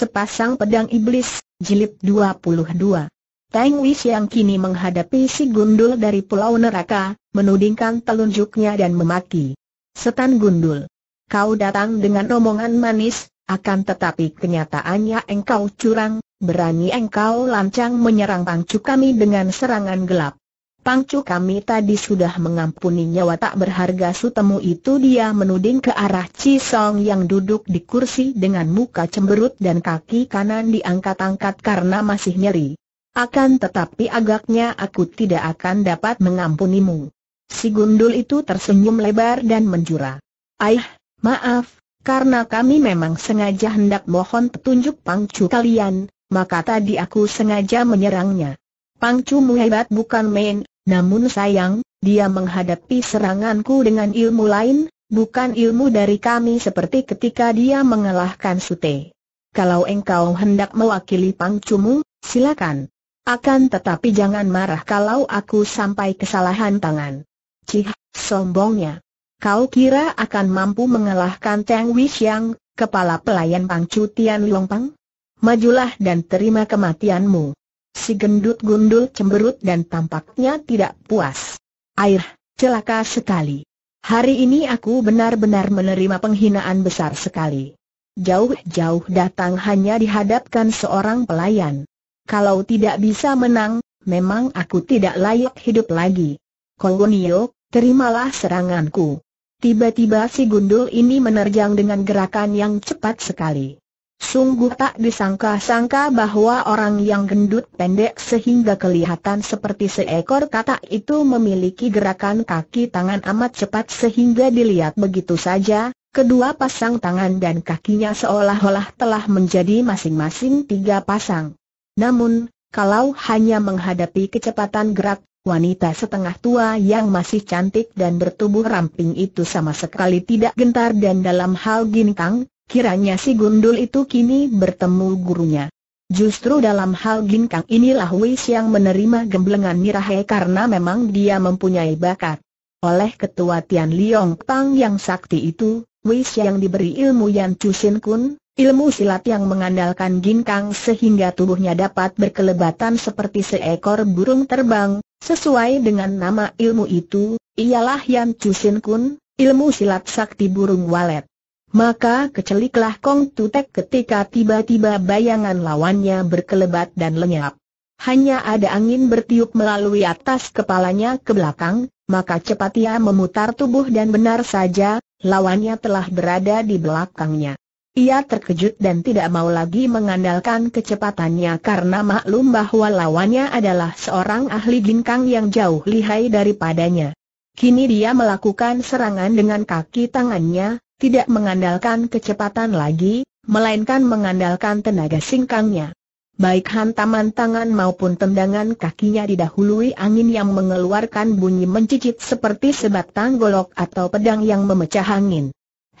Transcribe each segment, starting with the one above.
Sepasang Pedang Iblis, Jilid 22 Tang Wis yang kini menghadapi si gundul dari Pulau Neraka, menudingkan telunjuknya dan memaki. Setan gundul, kau datang dengan omongan manis, akan tetapi kenyataannya engkau curang, berani engkau lancang menyerang pangcu kami dengan serangan gelap. Pangcu kami tadi sudah mengampuni nyawa tak berharga sutemu itu dia menuding ke arah Cisong yang duduk di kursi dengan muka cemberut dan kaki kanan diangkat-angkat karena masih nyeri. Akan tetapi agaknya aku tidak akan dapat mengampunimu. Si gundul itu tersenyum lebar dan menjura. Aih, maaf, karena kami memang sengaja hendak mohon petunjuk Pangcu kalian, maka tadi aku sengaja menyerangnya. Pangcumu hebat bukan main, namun sayang, dia menghadapi seranganku dengan ilmu lain, bukan ilmu dari kami seperti ketika dia mengalahkan Sute. Kalau engkau hendak mewakili pangcumu, silakan. Akan tetapi jangan marah kalau aku sampai kesalahan tangan. Cih, sombongnya. Kau kira akan mampu mengalahkan Teng Wishang, kepala pelayan Pangcu Tian Pang? Majulah dan terima kematianmu. Si gendut gundul cemberut dan tampaknya tidak puas. Air, celaka sekali. Hari ini aku benar-benar menerima penghinaan besar sekali. Jauh-jauh datang hanya dihadapkan seorang pelayan. Kalau tidak bisa menang, memang aku tidak layak hidup lagi. Kolonio, terimalah seranganku. Tiba-tiba si gundul ini menerjang dengan gerakan yang cepat sekali. Sungguh tak disangka-sangka bahwa orang yang gendut pendek sehingga kelihatan seperti seekor katak itu memiliki gerakan kaki tangan amat cepat sehingga dilihat begitu saja, kedua pasang tangan dan kakinya seolah-olah telah menjadi masing-masing tiga pasang. Namun, kalau hanya menghadapi kecepatan gerak, wanita setengah tua yang masih cantik dan bertubuh ramping itu sama sekali tidak gentar dan dalam hal ginkang, Kiranya si gundul itu kini bertemu gurunya. Justru dalam hal ginkang inilah Wis yang menerima gemblengan Mirahe karena memang dia mempunyai bakat. Oleh ketua Tian Liong Pang yang sakti itu, Wis yang diberi ilmu Yan Chusin Kun, ilmu silat yang mengandalkan ginkang sehingga tubuhnya dapat berkelebatan seperti seekor burung terbang, sesuai dengan nama ilmu itu, ialah Yan Chusin Kun, ilmu silat sakti burung walet. Maka keceliklah Kong Tutek ketika tiba-tiba bayangan lawannya berkelebat dan lenyap. Hanya ada angin bertiup melalui atas kepalanya ke belakang, maka cepat ia memutar tubuh dan benar saja, lawannya telah berada di belakangnya. Ia terkejut dan tidak mau lagi mengandalkan kecepatannya karena maklum bahwa lawannya adalah seorang ahli ginkang yang jauh lihai daripadanya. Kini dia melakukan serangan dengan kaki tangannya, tidak mengandalkan kecepatan lagi, melainkan mengandalkan tenaga singkangnya. Baik hantaman tangan maupun tendangan kakinya didahului angin yang mengeluarkan bunyi mencicit seperti sebatang golok atau pedang yang memecah angin.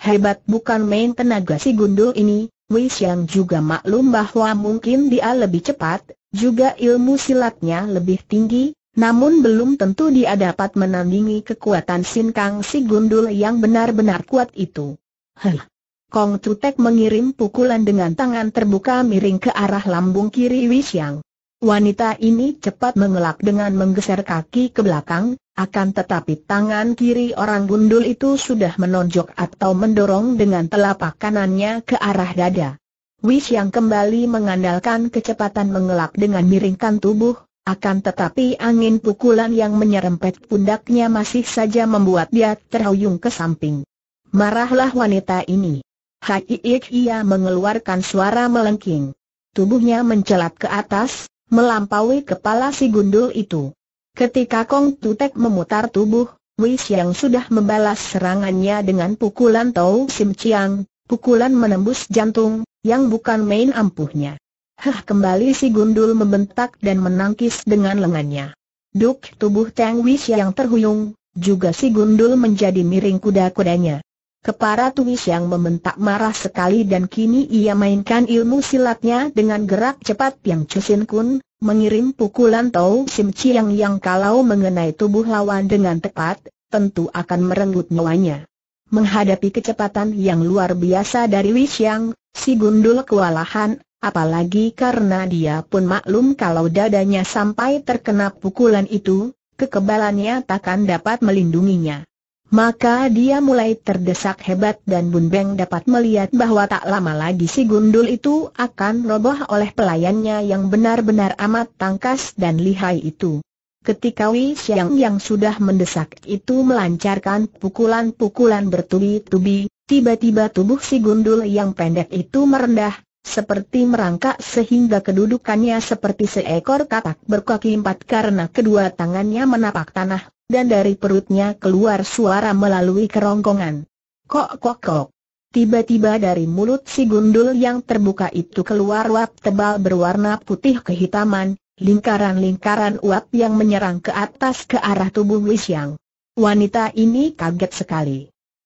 Hebat bukan main tenaga si gundul ini, Wei Xiang juga maklum bahwa mungkin dia lebih cepat, juga ilmu silatnya lebih tinggi, namun belum tentu dia dapat menandingi kekuatan Sin Kang si gundul yang benar-benar kuat itu. Heh. Kong Tutek mengirim pukulan dengan tangan terbuka miring ke arah lambung kiri Wisyang. Wanita ini cepat mengelak dengan menggeser kaki ke belakang, akan tetapi tangan kiri orang gundul itu sudah menonjok atau mendorong dengan telapak kanannya ke arah dada. Wish yang kembali mengandalkan kecepatan mengelak dengan miringkan tubuh, akan tetapi angin pukulan yang menyerempet pundaknya masih saja membuat dia terhuyung ke samping. Marahlah wanita ini. Hakiik ia mengeluarkan suara melengking. Tubuhnya mencelat ke atas, melampaui kepala si gundul itu. Ketika Kong Tutek memutar tubuh, Wei Xiang sudah membalas serangannya dengan pukulan Tau Sim Chiang, pukulan menembus jantung, yang bukan main ampuhnya. Hah kembali si gundul membentak dan menangkis dengan lengannya. Duk tubuh Tang Wisya yang terhuyung, juga si gundul menjadi miring kuda-kudanya. Kepara Tuis yang membentak marah sekali dan kini ia mainkan ilmu silatnya dengan gerak cepat yang Cusin Kun, mengirim pukulan Tau Sim Chiang yang kalau mengenai tubuh lawan dengan tepat, tentu akan merenggut nyawanya. Menghadapi kecepatan yang luar biasa dari Wis Yang, si gundul kewalahan, Apalagi karena dia pun maklum kalau dadanya sampai terkena pukulan itu, kekebalannya takkan dapat melindunginya. Maka dia mulai terdesak hebat dan Bun Beng dapat melihat bahwa tak lama lagi si gundul itu akan roboh oleh pelayannya yang benar-benar amat tangkas dan lihai itu. Ketika Wei Xiang yang sudah mendesak itu melancarkan pukulan-pukulan bertubi-tubi, tiba-tiba tubuh si gundul yang pendek itu merendah, seperti merangkak sehingga kedudukannya seperti seekor katak berkaki empat karena kedua tangannya menapak tanah, dan dari perutnya keluar suara melalui kerongkongan. Kok kok kok. Tiba-tiba dari mulut si gundul yang terbuka itu keluar uap tebal berwarna putih kehitaman, lingkaran-lingkaran uap yang menyerang ke atas ke arah tubuh Wisyang. Wanita ini kaget sekali.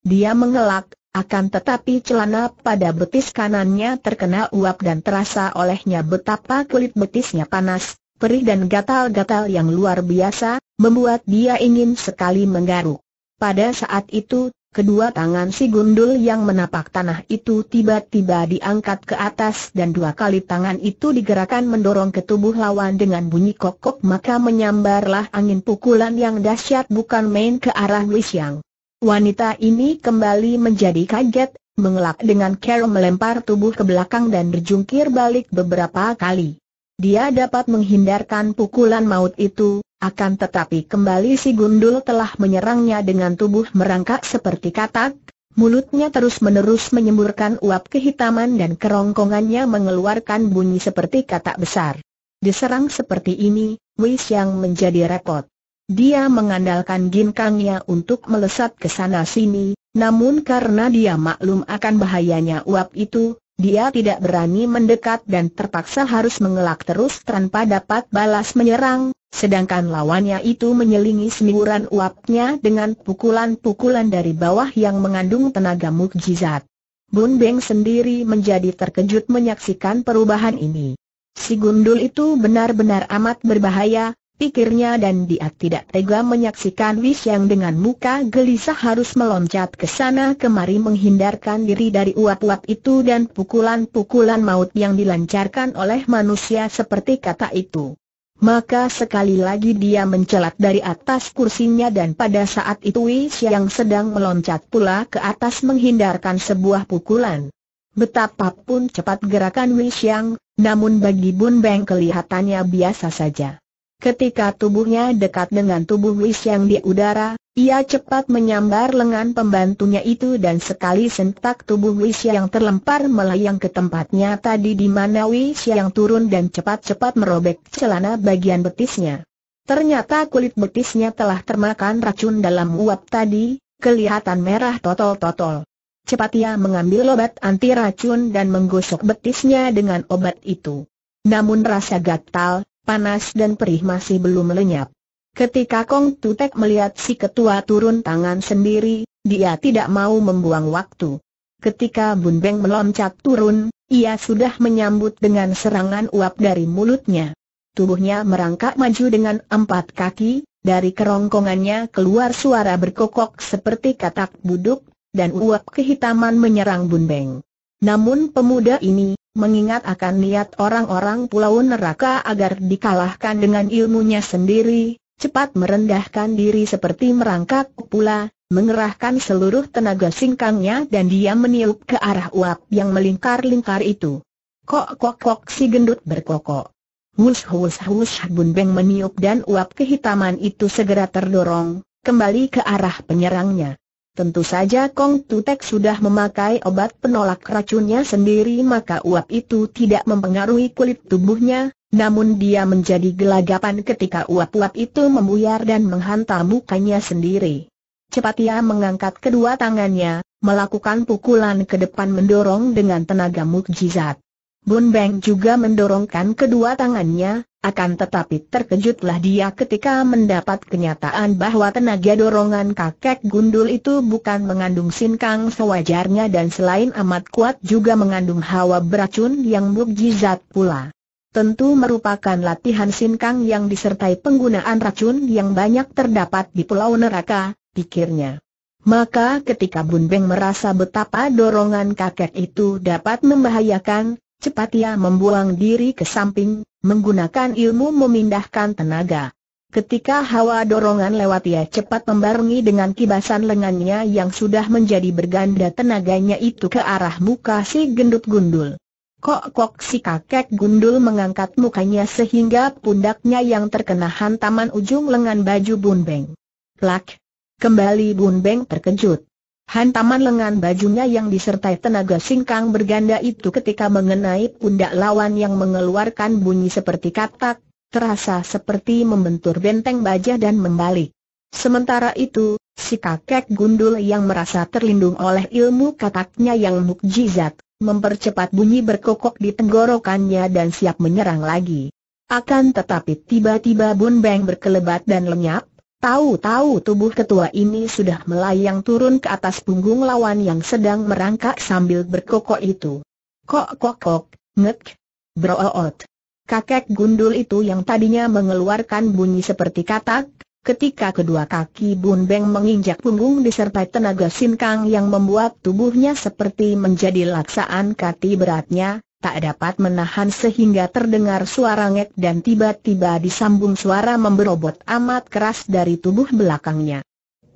Dia mengelak, akan tetapi celana pada betis kanannya terkena uap dan terasa olehnya betapa kulit betisnya panas, perih dan gatal-gatal yang luar biasa, membuat dia ingin sekali menggaruk. Pada saat itu, kedua tangan si gundul yang menapak tanah itu tiba-tiba diangkat ke atas dan dua kali tangan itu digerakkan mendorong ke tubuh lawan dengan bunyi kokok maka menyambarlah angin pukulan yang dahsyat bukan main ke arah yang. Wanita ini kembali menjadi kaget, mengelak dengan Carol melempar tubuh ke belakang dan berjungkir balik beberapa kali. Dia dapat menghindarkan pukulan maut itu, akan tetapi kembali si gundul telah menyerangnya dengan tubuh merangkak seperti katak, Mulutnya terus-menerus menyemburkan uap kehitaman dan kerongkongannya mengeluarkan bunyi seperti katak besar. Diserang seperti ini, Wei Xiang menjadi repot. Dia mengandalkan ginkangnya untuk melesat ke sana sini, namun karena dia maklum akan bahayanya uap itu, dia tidak berani mendekat dan terpaksa harus mengelak terus tanpa dapat balas menyerang, sedangkan lawannya itu menyelingi semburan uapnya dengan pukulan-pukulan dari bawah yang mengandung tenaga mukjizat. Bun Beng sendiri menjadi terkejut menyaksikan perubahan ini. Si gundul itu benar-benar amat berbahaya, pikirnya dan dia tidak tega menyaksikan Wis yang dengan muka gelisah harus meloncat ke sana kemari menghindarkan diri dari uap-uap itu dan pukulan-pukulan maut yang dilancarkan oleh manusia seperti kata itu. Maka sekali lagi dia mencelat dari atas kursinya dan pada saat itu Wis yang sedang meloncat pula ke atas menghindarkan sebuah pukulan. Betapapun cepat gerakan Wis yang, namun bagi Bun Beng kelihatannya biasa saja. Ketika tubuhnya dekat dengan tubuh Wis yang di udara, ia cepat menyambar lengan pembantunya itu dan sekali sentak tubuh Wis yang terlempar melayang ke tempatnya tadi di mana Wis yang turun dan cepat-cepat merobek celana bagian betisnya. Ternyata kulit betisnya telah termakan racun dalam uap tadi, kelihatan merah totol-totol. Cepat ia mengambil obat anti racun dan menggosok betisnya dengan obat itu. Namun rasa gatal, panas dan perih masih belum lenyap. Ketika Kong Tutek melihat si ketua turun tangan sendiri, dia tidak mau membuang waktu. Ketika Bun Beng meloncat turun, ia sudah menyambut dengan serangan uap dari mulutnya. Tubuhnya merangkak maju dengan empat kaki, dari kerongkongannya keluar suara berkokok seperti katak buduk, dan uap kehitaman menyerang Bun Beng. Namun pemuda ini, mengingat akan niat orang-orang pulau neraka agar dikalahkan dengan ilmunya sendiri, cepat merendahkan diri seperti merangkak pula, mengerahkan seluruh tenaga singkangnya dan dia meniup ke arah uap yang melingkar-lingkar itu. Kok kok kok si gendut berkokok. Wush wush wush Bun Beng meniup dan uap kehitaman itu segera terdorong, kembali ke arah penyerangnya. Tentu saja Kong Tutek sudah memakai obat penolak racunnya sendiri maka uap itu tidak mempengaruhi kulit tubuhnya, namun dia menjadi gelagapan ketika uap-uap itu membuyar dan menghantam mukanya sendiri. Cepat ia mengangkat kedua tangannya, melakukan pukulan ke depan mendorong dengan tenaga mukjizat. Bun Beng juga mendorongkan kedua tangannya, akan tetapi terkejutlah dia ketika mendapat kenyataan bahwa tenaga dorongan kakek gundul itu bukan mengandung sinkang sewajarnya dan selain amat kuat juga mengandung hawa beracun yang mukjizat pula. Tentu merupakan latihan sinkang yang disertai penggunaan racun yang banyak terdapat di pulau neraka, pikirnya. Maka ketika Bun Beng merasa betapa dorongan kakek itu dapat membahayakan, Cepat ia membuang diri ke samping, menggunakan ilmu memindahkan tenaga. Ketika hawa dorongan lewat ia cepat membarungi dengan kibasan lengannya yang sudah menjadi berganda tenaganya itu ke arah muka si gendut gundul. Kok-kok si kakek gundul mengangkat mukanya sehingga pundaknya yang terkena hantaman ujung lengan baju Bun Beng. Plak. Kembali Bun Beng terkejut. Hantaman lengan bajunya yang disertai tenaga singkang berganda itu ketika mengenai pundak lawan yang mengeluarkan bunyi seperti katak, terasa seperti membentur benteng baja dan membalik. Sementara itu, si kakek gundul yang merasa terlindung oleh ilmu kataknya yang mukjizat, mempercepat bunyi berkokok di tenggorokannya dan siap menyerang lagi. Akan tetapi tiba-tiba Bun Beng berkelebat dan lenyap, Tahu-tahu tubuh ketua ini sudah melayang turun ke atas punggung lawan yang sedang merangkak sambil berkokok itu. Kok kok kok, ngek, broot. Kakek gundul itu yang tadinya mengeluarkan bunyi seperti katak, ketika kedua kaki Bun Beng menginjak punggung disertai tenaga sinkang yang membuat tubuhnya seperti menjadi laksaan kati beratnya, tak dapat menahan sehingga terdengar suara ngek dan tiba-tiba disambung suara memberobot amat keras dari tubuh belakangnya.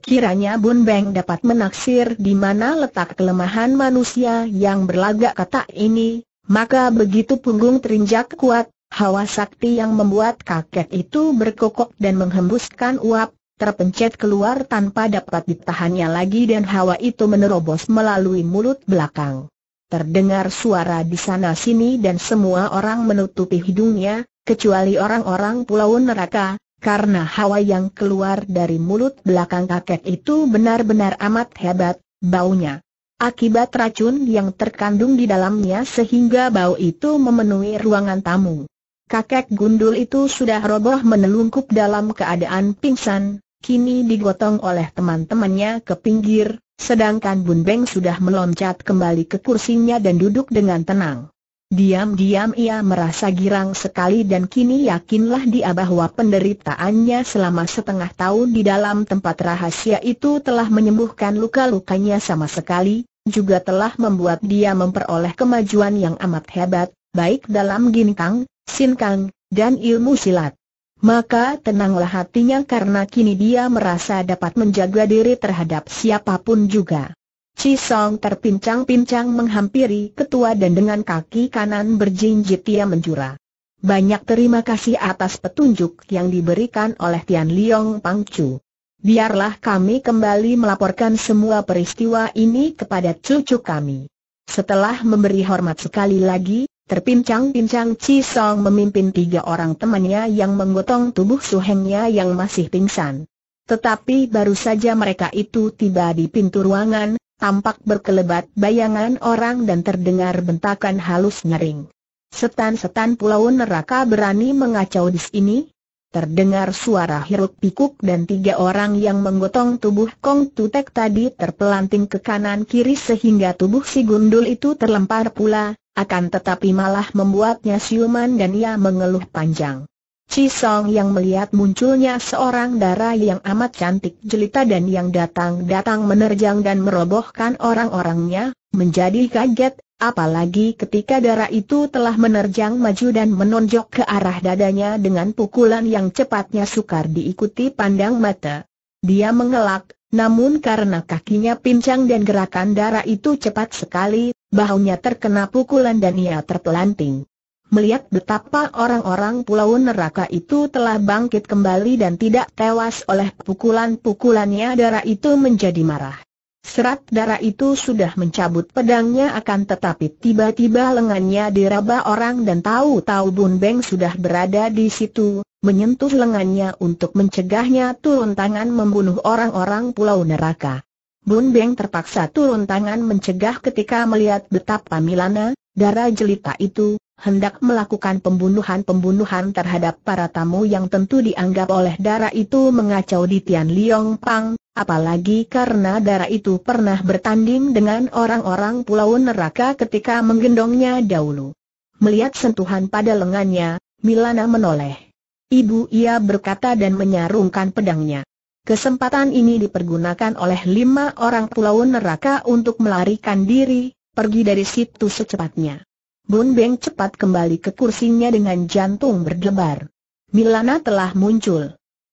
Kiranya Bun Beng dapat menaksir di mana letak kelemahan manusia yang berlagak kata ini, maka begitu punggung terinjak kuat, hawa sakti yang membuat kakek itu berkokok dan menghembuskan uap, terpencet keluar tanpa dapat ditahannya lagi dan hawa itu menerobos melalui mulut belakang. Terdengar suara di sana-sini dan semua orang menutupi hidungnya, kecuali orang-orang pulau neraka, karena hawa yang keluar dari mulut belakang kakek itu benar-benar amat hebat, baunya. Akibat racun yang terkandung di dalamnya sehingga bau itu memenuhi ruangan tamu. Kakek gundul itu sudah roboh menelungkup dalam keadaan pingsan, kini digotong oleh teman-temannya ke pinggir, Sedangkan Bun Beng sudah meloncat kembali ke kursinya dan duduk dengan tenang. Diam-diam ia merasa girang sekali dan kini yakinlah dia bahwa penderitaannya selama setengah tahun di dalam tempat rahasia itu telah menyembuhkan luka-lukanya sama sekali, juga telah membuat dia memperoleh kemajuan yang amat hebat, baik dalam ginkang, sinkang, dan ilmu silat maka tenanglah hatinya karena kini dia merasa dapat menjaga diri terhadap siapapun juga. Cisong terpincang-pincang menghampiri ketua dan dengan kaki kanan berjinjit ia menjura. Banyak terima kasih atas petunjuk yang diberikan oleh Tian Liong Chu. Biarlah kami kembali melaporkan semua peristiwa ini kepada cucu kami. Setelah memberi hormat sekali lagi, Terpincang-pincang Chi Song memimpin tiga orang temannya yang menggotong tubuh suhengnya yang masih pingsan. Tetapi baru saja mereka itu tiba di pintu ruangan, tampak berkelebat bayangan orang dan terdengar bentakan halus ngering. Setan-setan pulau neraka berani mengacau di sini? Terdengar suara hiruk pikuk dan tiga orang yang menggotong tubuh Kong Tutek tadi terpelanting ke kanan kiri sehingga tubuh si gundul itu terlempar pula, akan tetapi malah membuatnya siuman dan ia mengeluh panjang. Cisong yang melihat munculnya seorang darah yang amat cantik jelita dan yang datang-datang menerjang dan merobohkan orang-orangnya, menjadi kaget, Apalagi ketika darah itu telah menerjang maju dan menonjok ke arah dadanya dengan pukulan yang cepatnya sukar diikuti pandang mata. Dia mengelak, namun karena kakinya pincang dan gerakan darah itu cepat sekali, bahunya terkena pukulan dan ia terpelanting. Melihat betapa orang-orang pulau neraka itu telah bangkit kembali dan tidak tewas oleh pukulan-pukulannya darah itu menjadi marah. Serat darah itu sudah mencabut pedangnya akan tetapi tiba-tiba lengannya diraba orang dan tahu-tahu Bun Beng sudah berada di situ, menyentuh lengannya untuk mencegahnya turun tangan membunuh orang-orang pulau neraka. Bun Beng terpaksa turun tangan mencegah ketika melihat betapa Milana, darah jelita itu, hendak melakukan pembunuhan-pembunuhan terhadap para tamu yang tentu dianggap oleh darah itu mengacau di Tian Liong Pang, apalagi karena darah itu pernah bertanding dengan orang-orang pulau neraka ketika menggendongnya dahulu. Melihat sentuhan pada lengannya, Milana menoleh. Ibu ia berkata dan menyarungkan pedangnya. Kesempatan ini dipergunakan oleh lima orang pulau neraka untuk melarikan diri, pergi dari situ secepatnya. Bun Beng cepat kembali ke kursinya dengan jantung berdebar. Milana telah muncul.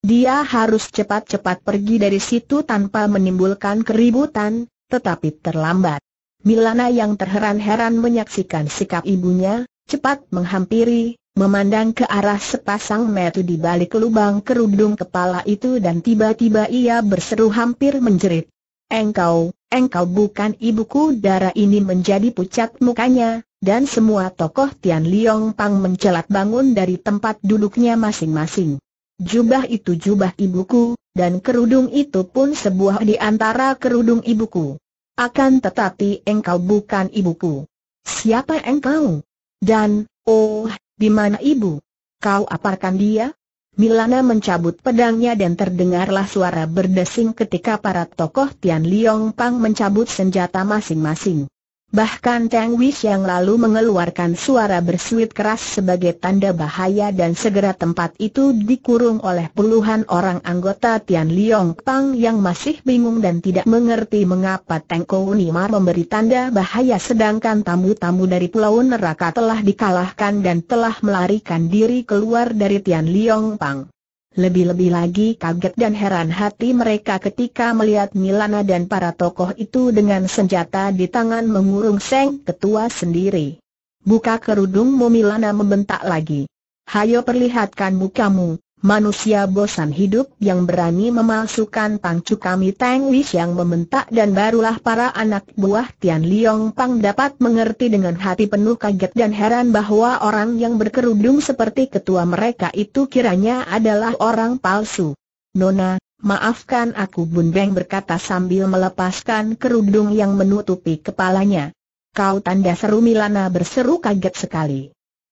Dia harus cepat-cepat pergi dari situ tanpa menimbulkan keributan, tetapi terlambat. Milana yang terheran-heran menyaksikan sikap ibunya, cepat menghampiri, memandang ke arah sepasang metu di balik lubang kerudung kepala itu dan tiba-tiba ia berseru hampir menjerit. Engkau, engkau bukan ibuku darah ini menjadi pucat mukanya, dan semua tokoh Tian Liong Pang mencelat bangun dari tempat duduknya masing-masing. Jubah itu jubah ibuku, dan kerudung itu pun sebuah di antara kerudung ibuku. Akan tetapi engkau bukan ibuku. Siapa engkau? Dan, oh, di mana ibu? Kau aparkan dia? Milana mencabut pedangnya dan terdengarlah suara berdesing ketika para tokoh Tian Liong Pang mencabut senjata masing-masing. Bahkan Tang Wish yang lalu mengeluarkan suara bersuit keras sebagai tanda bahaya dan segera tempat itu dikurung oleh puluhan orang anggota Tian Liong Pang yang masih bingung dan tidak mengerti mengapa Tang Kounimar memberi tanda bahaya sedangkan tamu-tamu dari Pulau Neraka telah dikalahkan dan telah melarikan diri keluar dari Tian Liong Pang. Lebih-lebih lagi kaget dan heran hati mereka ketika melihat Milana dan para tokoh itu dengan senjata di tangan mengurung Seng Ketua sendiri. Buka kerudungmu Milana membentak lagi. Hayo perlihatkan mukamu, Manusia bosan hidup yang berani memalsukan pangcu kami Tang Wish yang membentak dan barulah para anak buah Tian Liong Pang dapat mengerti dengan hati penuh kaget dan heran bahwa orang yang berkerudung seperti ketua mereka itu kiranya adalah orang palsu. Nona, maafkan aku Bun Beng berkata sambil melepaskan kerudung yang menutupi kepalanya. Kau tanda seru Milana berseru kaget sekali.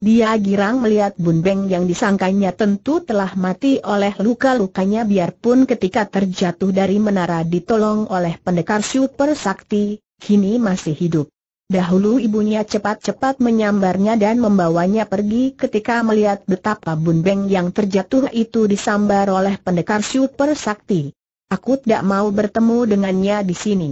Dia girang melihat Bun Beng yang disangkanya tentu telah mati oleh luka-lukanya biarpun ketika terjatuh dari menara ditolong oleh pendekar super sakti, kini masih hidup. Dahulu ibunya cepat-cepat menyambarnya dan membawanya pergi ketika melihat betapa Bun Beng yang terjatuh itu disambar oleh pendekar super sakti. Aku tidak mau bertemu dengannya di sini.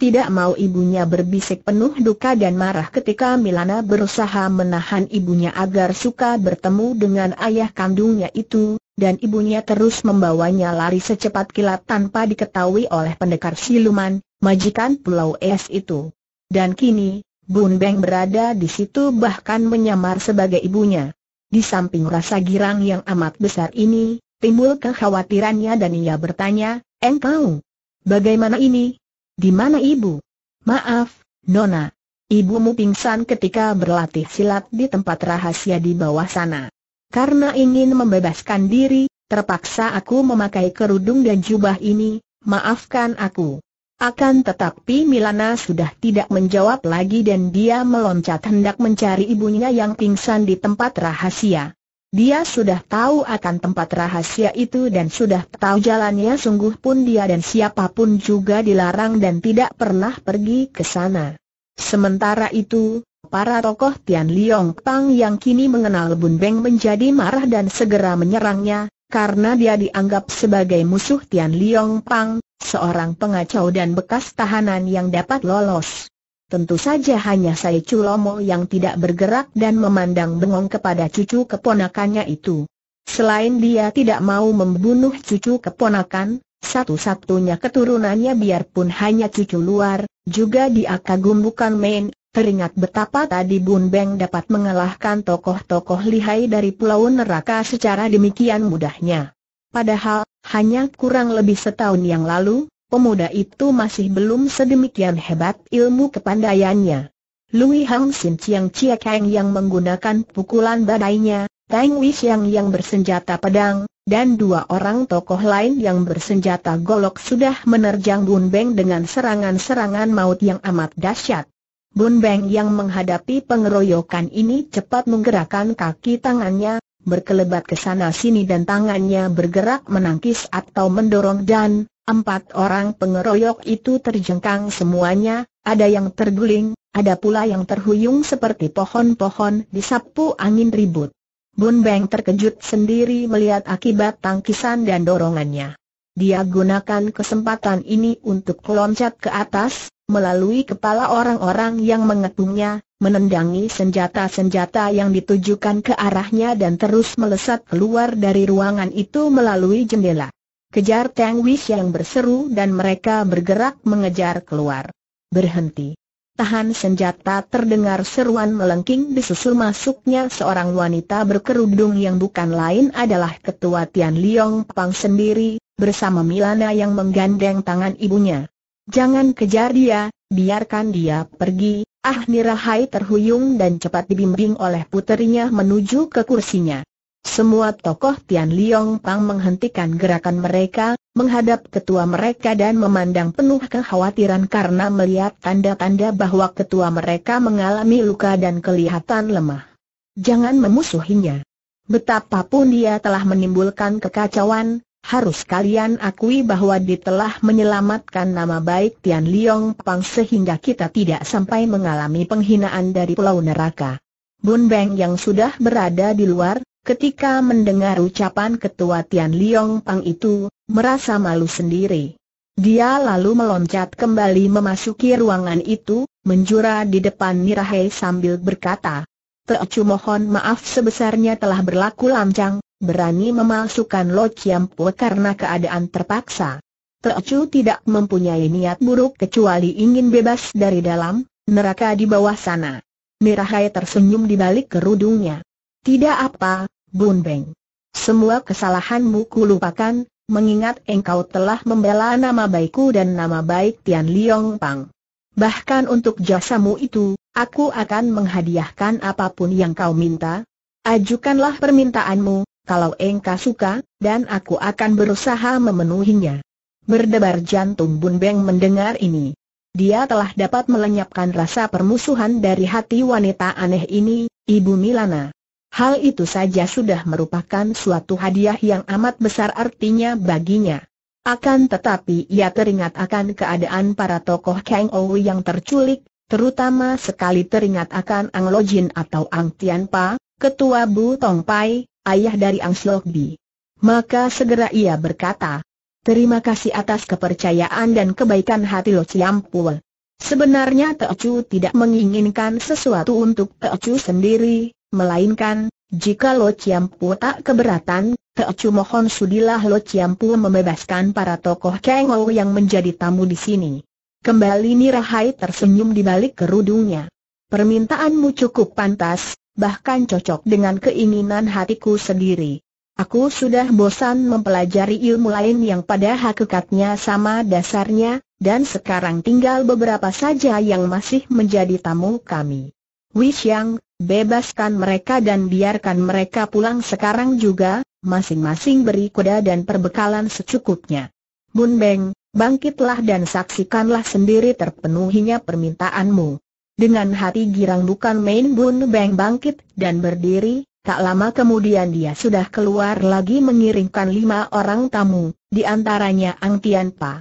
Tidak mau ibunya berbisik penuh duka dan marah ketika Milana berusaha menahan ibunya agar suka bertemu dengan ayah kandungnya itu, dan ibunya terus membawanya lari secepat kilat tanpa diketahui oleh pendekar siluman, majikan pulau es itu. Dan kini, Bun Beng berada di situ bahkan menyamar sebagai ibunya. Di samping rasa girang yang amat besar ini, timbul kekhawatirannya dan ia bertanya, Engkau, bagaimana ini? Di mana ibu? Maaf, Nona. Ibumu pingsan ketika berlatih silat di tempat rahasia di bawah sana. Karena ingin membebaskan diri, terpaksa aku memakai kerudung dan jubah ini, maafkan aku. Akan tetapi Milana sudah tidak menjawab lagi dan dia meloncat hendak mencari ibunya yang pingsan di tempat rahasia. Dia sudah tahu akan tempat rahasia itu dan sudah tahu jalannya sungguh pun dia dan siapapun juga dilarang dan tidak pernah pergi ke sana. Sementara itu, para tokoh Tian Liong Pang yang kini mengenal Bun Beng menjadi marah dan segera menyerangnya, karena dia dianggap sebagai musuh Tian Liong Pang, seorang pengacau dan bekas tahanan yang dapat lolos. Tentu saja hanya saya Culomo yang tidak bergerak dan memandang bengong kepada cucu keponakannya itu. Selain dia tidak mau membunuh cucu keponakan, satu-satunya keturunannya biarpun hanya cucu luar, juga dia kagum bukan main, teringat betapa tadi Bun Beng dapat mengalahkan tokoh-tokoh lihai dari Pulau Neraka secara demikian mudahnya. Padahal, hanya kurang lebih setahun yang lalu, pemuda itu masih belum sedemikian hebat ilmu kepandaiannya. Lui Hang Sin Chiang Chia Kang yang menggunakan pukulan badainya, Tang Wei Xiang yang bersenjata pedang, dan dua orang tokoh lain yang bersenjata golok sudah menerjang Bun Beng dengan serangan-serangan maut yang amat dahsyat. Bun Beng yang menghadapi pengeroyokan ini cepat menggerakkan kaki tangannya, berkelebat ke sana sini dan tangannya bergerak menangkis atau mendorong dan, Empat orang pengeroyok itu terjengkang semuanya, ada yang terguling, ada pula yang terhuyung seperti pohon-pohon disapu angin ribut. Bun Beng terkejut sendiri melihat akibat tangkisan dan dorongannya. Dia gunakan kesempatan ini untuk loncat ke atas, melalui kepala orang-orang yang mengepungnya, menendangi senjata-senjata yang ditujukan ke arahnya dan terus melesat keluar dari ruangan itu melalui jendela. Kejar Tang Wish yang berseru dan mereka bergerak mengejar keluar. Berhenti. Tahan senjata terdengar seruan melengking disusul masuknya seorang wanita berkerudung yang bukan lain adalah ketua Tian Liong Pang sendiri, bersama Milana yang menggandeng tangan ibunya. Jangan kejar dia, biarkan dia pergi, ah nirahai terhuyung dan cepat dibimbing oleh puterinya menuju ke kursinya. Semua tokoh Tian Liong Pang menghentikan gerakan mereka, menghadap ketua mereka dan memandang penuh kekhawatiran karena melihat tanda-tanda bahwa ketua mereka mengalami luka dan kelihatan lemah. Jangan memusuhinya. Betapapun dia telah menimbulkan kekacauan, harus kalian akui bahwa dia telah menyelamatkan nama baik Tian Liong Pang sehingga kita tidak sampai mengalami penghinaan dari pulau neraka. Bun Beng yang sudah berada di luar, Ketika mendengar ucapan ketua Tian Liong Pang itu, merasa malu sendiri. Dia lalu meloncat kembali memasuki ruangan itu, menjura di depan Nirahai sambil berkata, Teocu mohon maaf sebesarnya telah berlaku lancang, berani memasukkan Lo Chiam Po karena keadaan terpaksa. Teocu tidak mempunyai niat buruk kecuali ingin bebas dari dalam, neraka di bawah sana. Nirahai tersenyum di balik kerudungnya. Tidak apa, Bun Beng. Semua kesalahanmu lupakan, mengingat engkau telah membela nama baikku dan nama baik Tian Liong Pang. Bahkan untuk jasamu itu, aku akan menghadiahkan apapun yang kau minta. Ajukanlah permintaanmu, kalau engkau suka, dan aku akan berusaha memenuhinya. Berdebar jantung Bun Beng mendengar ini. Dia telah dapat melenyapkan rasa permusuhan dari hati wanita aneh ini, Ibu Milana. Hal itu saja sudah merupakan suatu hadiah yang amat besar artinya baginya. Akan tetapi ia teringat akan keadaan para tokoh Kang Ou yang terculik, terutama sekali teringat akan Ang Lojin atau Ang Tian Pa, ketua Bu Tong Pai, ayah dari Ang Slok Bi. Maka segera ia berkata, Terima kasih atas kepercayaan dan kebaikan hati Lo Chiam Pul. Sebenarnya Chu tidak menginginkan sesuatu untuk Chu sendiri, Melainkan, jika Lo Chiampu tak keberatan, Teocu mohon sudilah Lo Chiampu membebaskan para tokoh Ou yang menjadi tamu di sini. Kembali Nirahai tersenyum di balik kerudungnya. Permintaanmu cukup pantas, bahkan cocok dengan keinginan hatiku sendiri. Aku sudah bosan mempelajari ilmu lain yang pada hakikatnya sama dasarnya, dan sekarang tinggal beberapa saja yang masih menjadi tamu kami. Wishang, bebaskan mereka dan biarkan mereka pulang sekarang juga, masing-masing beri kuda dan perbekalan secukupnya. Bun Beng, bangkitlah dan saksikanlah sendiri terpenuhinya permintaanmu. Dengan hati girang bukan main Bun Beng bangkit dan berdiri, tak lama kemudian dia sudah keluar lagi mengiringkan lima orang tamu, di antaranya Ang Tian Pa.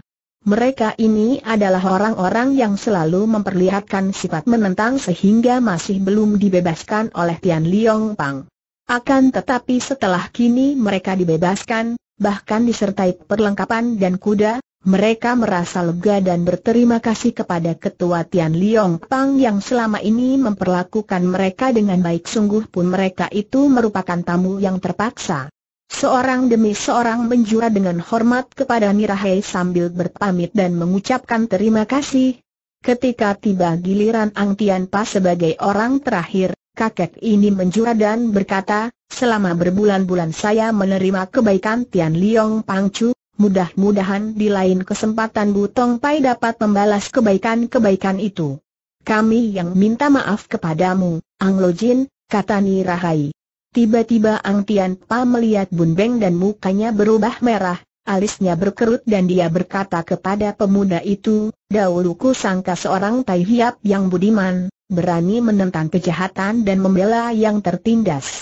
Mereka ini adalah orang-orang yang selalu memperlihatkan sifat menentang sehingga masih belum dibebaskan oleh Tian Liong Pang. Akan tetapi setelah kini mereka dibebaskan, bahkan disertai perlengkapan dan kuda, mereka merasa lega dan berterima kasih kepada ketua Tian Liong Pang yang selama ini memperlakukan mereka dengan baik sungguh pun mereka itu merupakan tamu yang terpaksa. Seorang demi seorang menjura dengan hormat kepada Nirahai sambil berpamit dan mengucapkan terima kasih. Ketika tiba giliran Ang Tian sebagai orang terakhir, kakek ini menjura dan berkata, selama berbulan-bulan saya menerima kebaikan Tian Liong Pangcu, mudah-mudahan di lain kesempatan Butong Pai dapat membalas kebaikan-kebaikan itu. Kami yang minta maaf kepadamu, Ang Lo Jin, kata Nirahai. Tiba-tiba Ang Tian Pa melihat Bun Beng dan mukanya berubah merah, alisnya berkerut dan dia berkata kepada pemuda itu, dahulu ku sangka seorang Tai Hiap yang budiman, berani menentang kejahatan dan membela yang tertindas.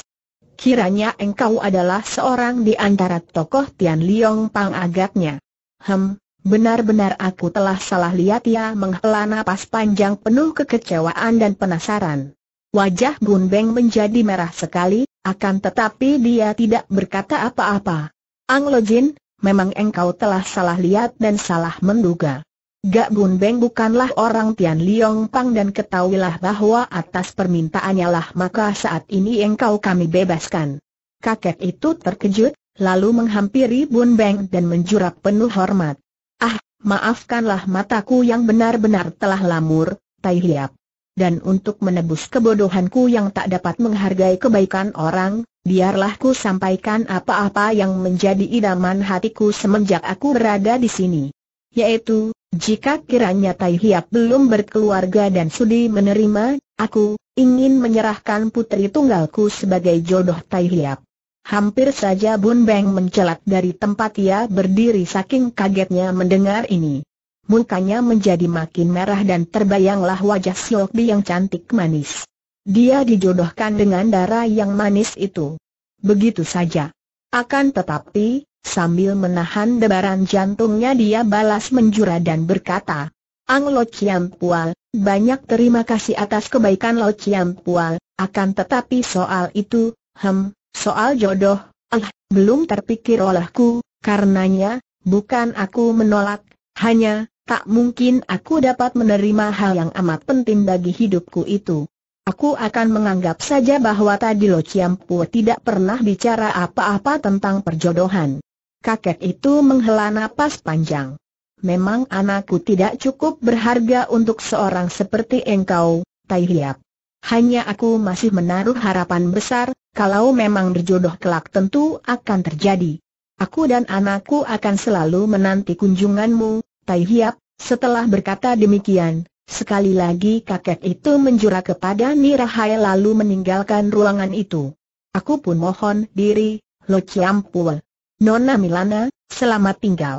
Kiranya engkau adalah seorang di antara tokoh Tian Liong Pang agaknya. Hem, benar-benar aku telah salah lihat ya menghela napas panjang penuh kekecewaan dan penasaran. Wajah Bun Beng menjadi merah sekali, akan tetapi dia tidak berkata apa-apa. Ang Lojin, memang engkau telah salah lihat dan salah menduga. Gak Bun Beng bukanlah orang Tian Liong Pang dan ketahuilah bahwa atas permintaannya lah maka saat ini engkau kami bebaskan. Kakek itu terkejut, lalu menghampiri Bun Beng dan menjurap penuh hormat. Ah, maafkanlah mataku yang benar-benar telah lamur, Tai Hiap dan untuk menebus kebodohanku yang tak dapat menghargai kebaikan orang, biarlah ku sampaikan apa-apa yang menjadi idaman hatiku semenjak aku berada di sini. Yaitu, jika kiranya Tai Hiap belum berkeluarga dan sudi menerima, aku ingin menyerahkan putri tunggalku sebagai jodoh Tai Hiap. Hampir saja Bun Beng mencelat dari tempat ia berdiri saking kagetnya mendengar ini mukanya menjadi makin merah dan terbayanglah wajah Siokbi yang cantik manis. Dia dijodohkan dengan darah yang manis itu. Begitu saja. Akan tetapi, sambil menahan debaran jantungnya dia balas menjura dan berkata, Ang Lo Chiam Pual, banyak terima kasih atas kebaikan Lo Chiam Pual, akan tetapi soal itu, hem, soal jodoh, ah, belum terpikir olehku, karenanya, bukan aku menolak, hanya, tak mungkin aku dapat menerima hal yang amat penting bagi hidupku itu. Aku akan menganggap saja bahwa tadi Lo Pu tidak pernah bicara apa-apa tentang perjodohan. Kakek itu menghela napas panjang. Memang anakku tidak cukup berharga untuk seorang seperti engkau, Tai Hiap. Hanya aku masih menaruh harapan besar, kalau memang berjodoh kelak tentu akan terjadi. Aku dan anakku akan selalu menanti kunjunganmu, Tai Hiap, setelah berkata demikian, sekali lagi kakek itu menjura kepada Nirahai lalu meninggalkan ruangan itu. Aku pun mohon diri, Lo Ciampul. Nona Milana, selamat tinggal.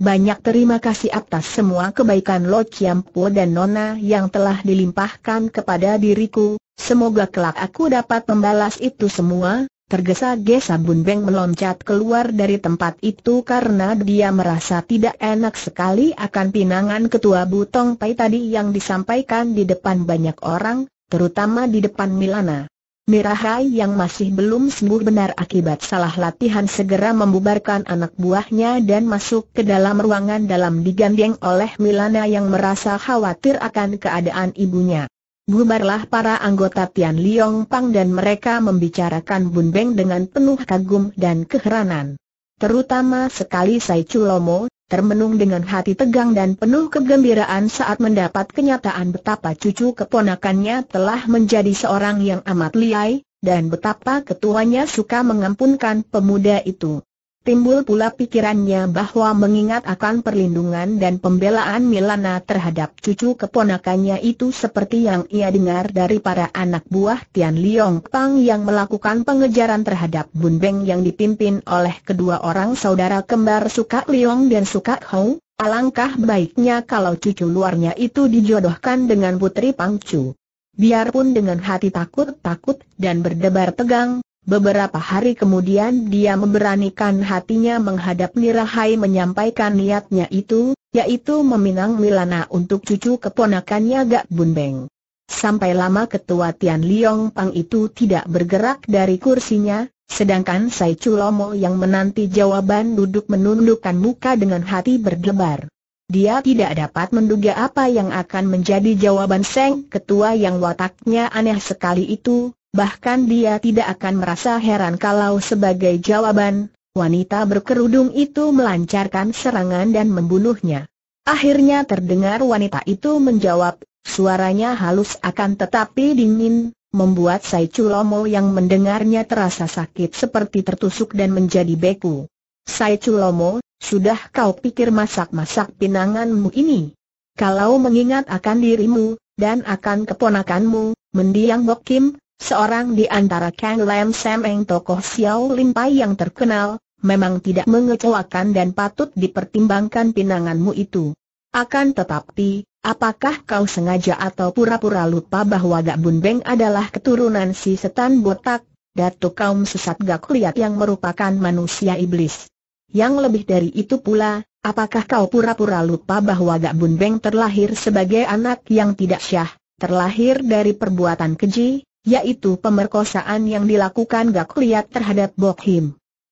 Banyak terima kasih atas semua kebaikan Lo Ciampo dan Nona yang telah dilimpahkan kepada diriku, semoga kelak aku dapat membalas itu semua, Tergesa-gesa Bun Beng meloncat keluar dari tempat itu karena dia merasa tidak enak sekali akan pinangan ketua Butong Pai tadi yang disampaikan di depan banyak orang, terutama di depan Milana. Mirahai yang masih belum sembuh benar akibat salah latihan segera membubarkan anak buahnya dan masuk ke dalam ruangan dalam digandeng oleh Milana yang merasa khawatir akan keadaan ibunya. Bubarlah para anggota Tian Liong Pang dan mereka membicarakan Bun Beng dengan penuh kagum dan keheranan. Terutama sekali Sai Chulomo, termenung dengan hati tegang dan penuh kegembiraan saat mendapat kenyataan betapa cucu keponakannya telah menjadi seorang yang amat liai, dan betapa ketuanya suka mengampunkan pemuda itu. Timbul pula pikirannya bahwa mengingat akan perlindungan dan pembelaan Milana terhadap cucu keponakannya itu seperti yang ia dengar dari para anak buah Tian Liong Pang yang melakukan pengejaran terhadap Bun Beng yang dipimpin oleh kedua orang saudara kembar Sukak Liong dan Sukak Hong, alangkah baiknya kalau cucu luarnya itu dijodohkan dengan putri Pang Chu. Biarpun dengan hati takut-takut dan berdebar tegang, Beberapa hari kemudian dia memberanikan hatinya menghadap Nirahai menyampaikan niatnya itu, yaitu meminang Milana untuk cucu keponakannya Gak Bunbeng. Sampai lama ketua Tian Liong Pang itu tidak bergerak dari kursinya, sedangkan Sai Chulomo yang menanti jawaban duduk menundukkan muka dengan hati berdebar. Dia tidak dapat menduga apa yang akan menjadi jawaban Seng Ketua yang wataknya aneh sekali itu, Bahkan dia tidak akan merasa heran kalau sebagai jawaban, wanita berkerudung itu melancarkan serangan dan membunuhnya. Akhirnya terdengar wanita itu menjawab, suaranya halus akan tetapi dingin, membuat Sai Chulomo yang mendengarnya terasa sakit seperti tertusuk dan menjadi beku. Sai Chulomo, sudah kau pikir masak-masak pinanganmu ini? Kalau mengingat akan dirimu, dan akan keponakanmu, mendiang Bok Kim, Seorang di antara Kang Lam Sam Eng tokoh Xiao Lim Pai yang terkenal, memang tidak mengecewakan dan patut dipertimbangkan pinanganmu itu. Akan tetapi, apakah kau sengaja atau pura-pura lupa bahwa Gak Bun Beng adalah keturunan si setan botak, datuk kaum sesat Gak Liat yang merupakan manusia iblis? Yang lebih dari itu pula, apakah kau pura-pura lupa bahwa Gak Bun Beng terlahir sebagai anak yang tidak syah, terlahir dari perbuatan keji, yaitu pemerkosaan yang dilakukan Gak Liat terhadap Bok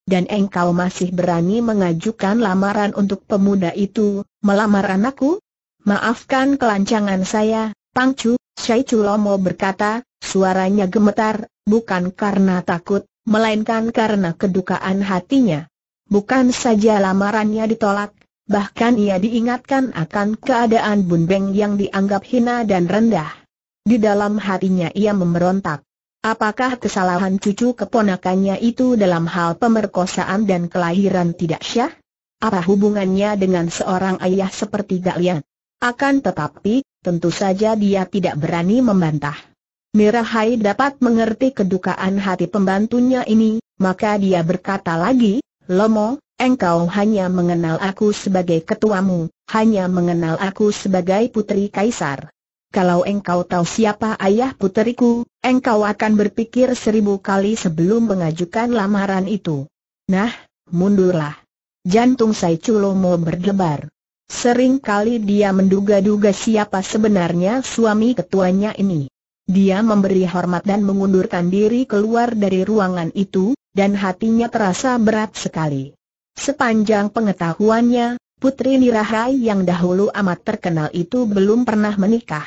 Dan engkau masih berani mengajukan lamaran untuk pemuda itu, melamar anakku? Maafkan kelancangan saya, Pangcu, Syai mau berkata, suaranya gemetar, bukan karena takut, melainkan karena kedukaan hatinya. Bukan saja lamarannya ditolak, bahkan ia diingatkan akan keadaan Bun Beng yang dianggap hina dan rendah. Di dalam hatinya ia memberontak. Apakah kesalahan cucu keponakannya itu dalam hal pemerkosaan dan kelahiran tidak syah? Apa hubungannya dengan seorang ayah seperti Galian? Akan tetapi, tentu saja dia tidak berani membantah. Mirahai dapat mengerti kedukaan hati pembantunya ini, maka dia berkata lagi, Lomo, engkau hanya mengenal aku sebagai ketuamu, hanya mengenal aku sebagai putri kaisar kalau engkau tahu siapa ayah puteriku, engkau akan berpikir seribu kali sebelum mengajukan lamaran itu. Nah, mundurlah. Jantung Sai Culomo berdebar. Sering kali dia menduga-duga siapa sebenarnya suami ketuanya ini. Dia memberi hormat dan mengundurkan diri keluar dari ruangan itu, dan hatinya terasa berat sekali. Sepanjang pengetahuannya, Putri Nirahai yang dahulu amat terkenal itu belum pernah menikah.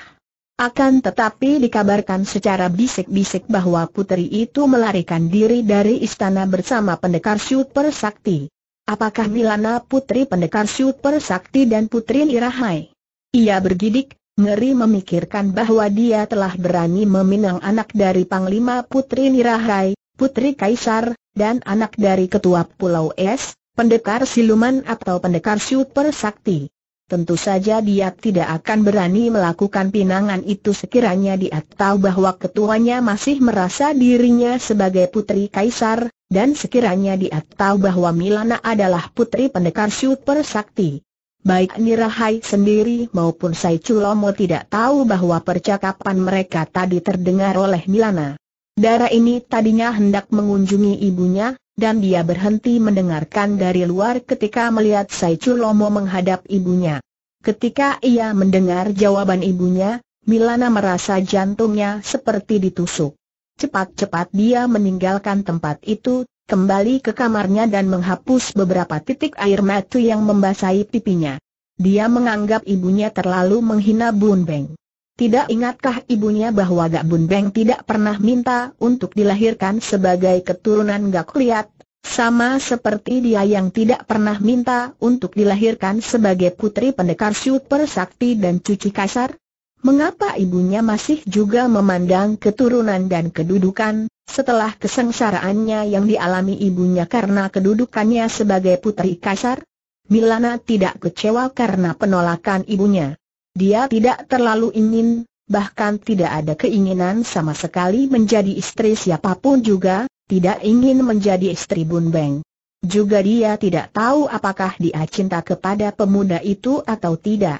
Akan tetapi dikabarkan secara bisik-bisik bahwa putri itu melarikan diri dari istana bersama pendekar super Sakti. Apakah Milana putri pendekar super Sakti dan putri Nirahai? Ia bergidik, ngeri memikirkan bahwa dia telah berani meminang anak dari Panglima Putri Nirahai, Putri Kaisar, dan anak dari Ketua Pulau Es, Pendekar siluman atau pendekar super sakti. Tentu saja dia tidak akan berani melakukan pinangan itu sekiranya dia tahu bahwa ketuanya masih merasa dirinya sebagai putri kaisar, dan sekiranya dia tahu bahwa Milana adalah putri pendekar super sakti. Baik Nirahai sendiri maupun Sai Chulomo tidak tahu bahwa percakapan mereka tadi terdengar oleh Milana. Dara ini tadinya hendak mengunjungi ibunya, dan dia berhenti mendengarkan dari luar ketika melihat Sai Chulomo menghadap ibunya. Ketika ia mendengar jawaban ibunya, Milana merasa jantungnya seperti ditusuk. Cepat-cepat dia meninggalkan tempat itu, kembali ke kamarnya dan menghapus beberapa titik air mata yang membasahi pipinya. Dia menganggap ibunya terlalu menghina Bun Beng. Tidak ingatkah ibunya bahwa Gak Bun Beng tidak pernah minta untuk dilahirkan sebagai keturunan Gak Liat, sama seperti dia yang tidak pernah minta untuk dilahirkan sebagai putri pendekar super sakti dan cuci kasar? Mengapa ibunya masih juga memandang keturunan dan kedudukan, setelah kesengsaraannya yang dialami ibunya karena kedudukannya sebagai putri kasar? Milana tidak kecewa karena penolakan ibunya. Dia tidak terlalu ingin, bahkan tidak ada keinginan sama sekali menjadi istri siapapun juga, tidak ingin menjadi istri Bun Beng. Juga dia tidak tahu apakah dia cinta kepada pemuda itu atau tidak.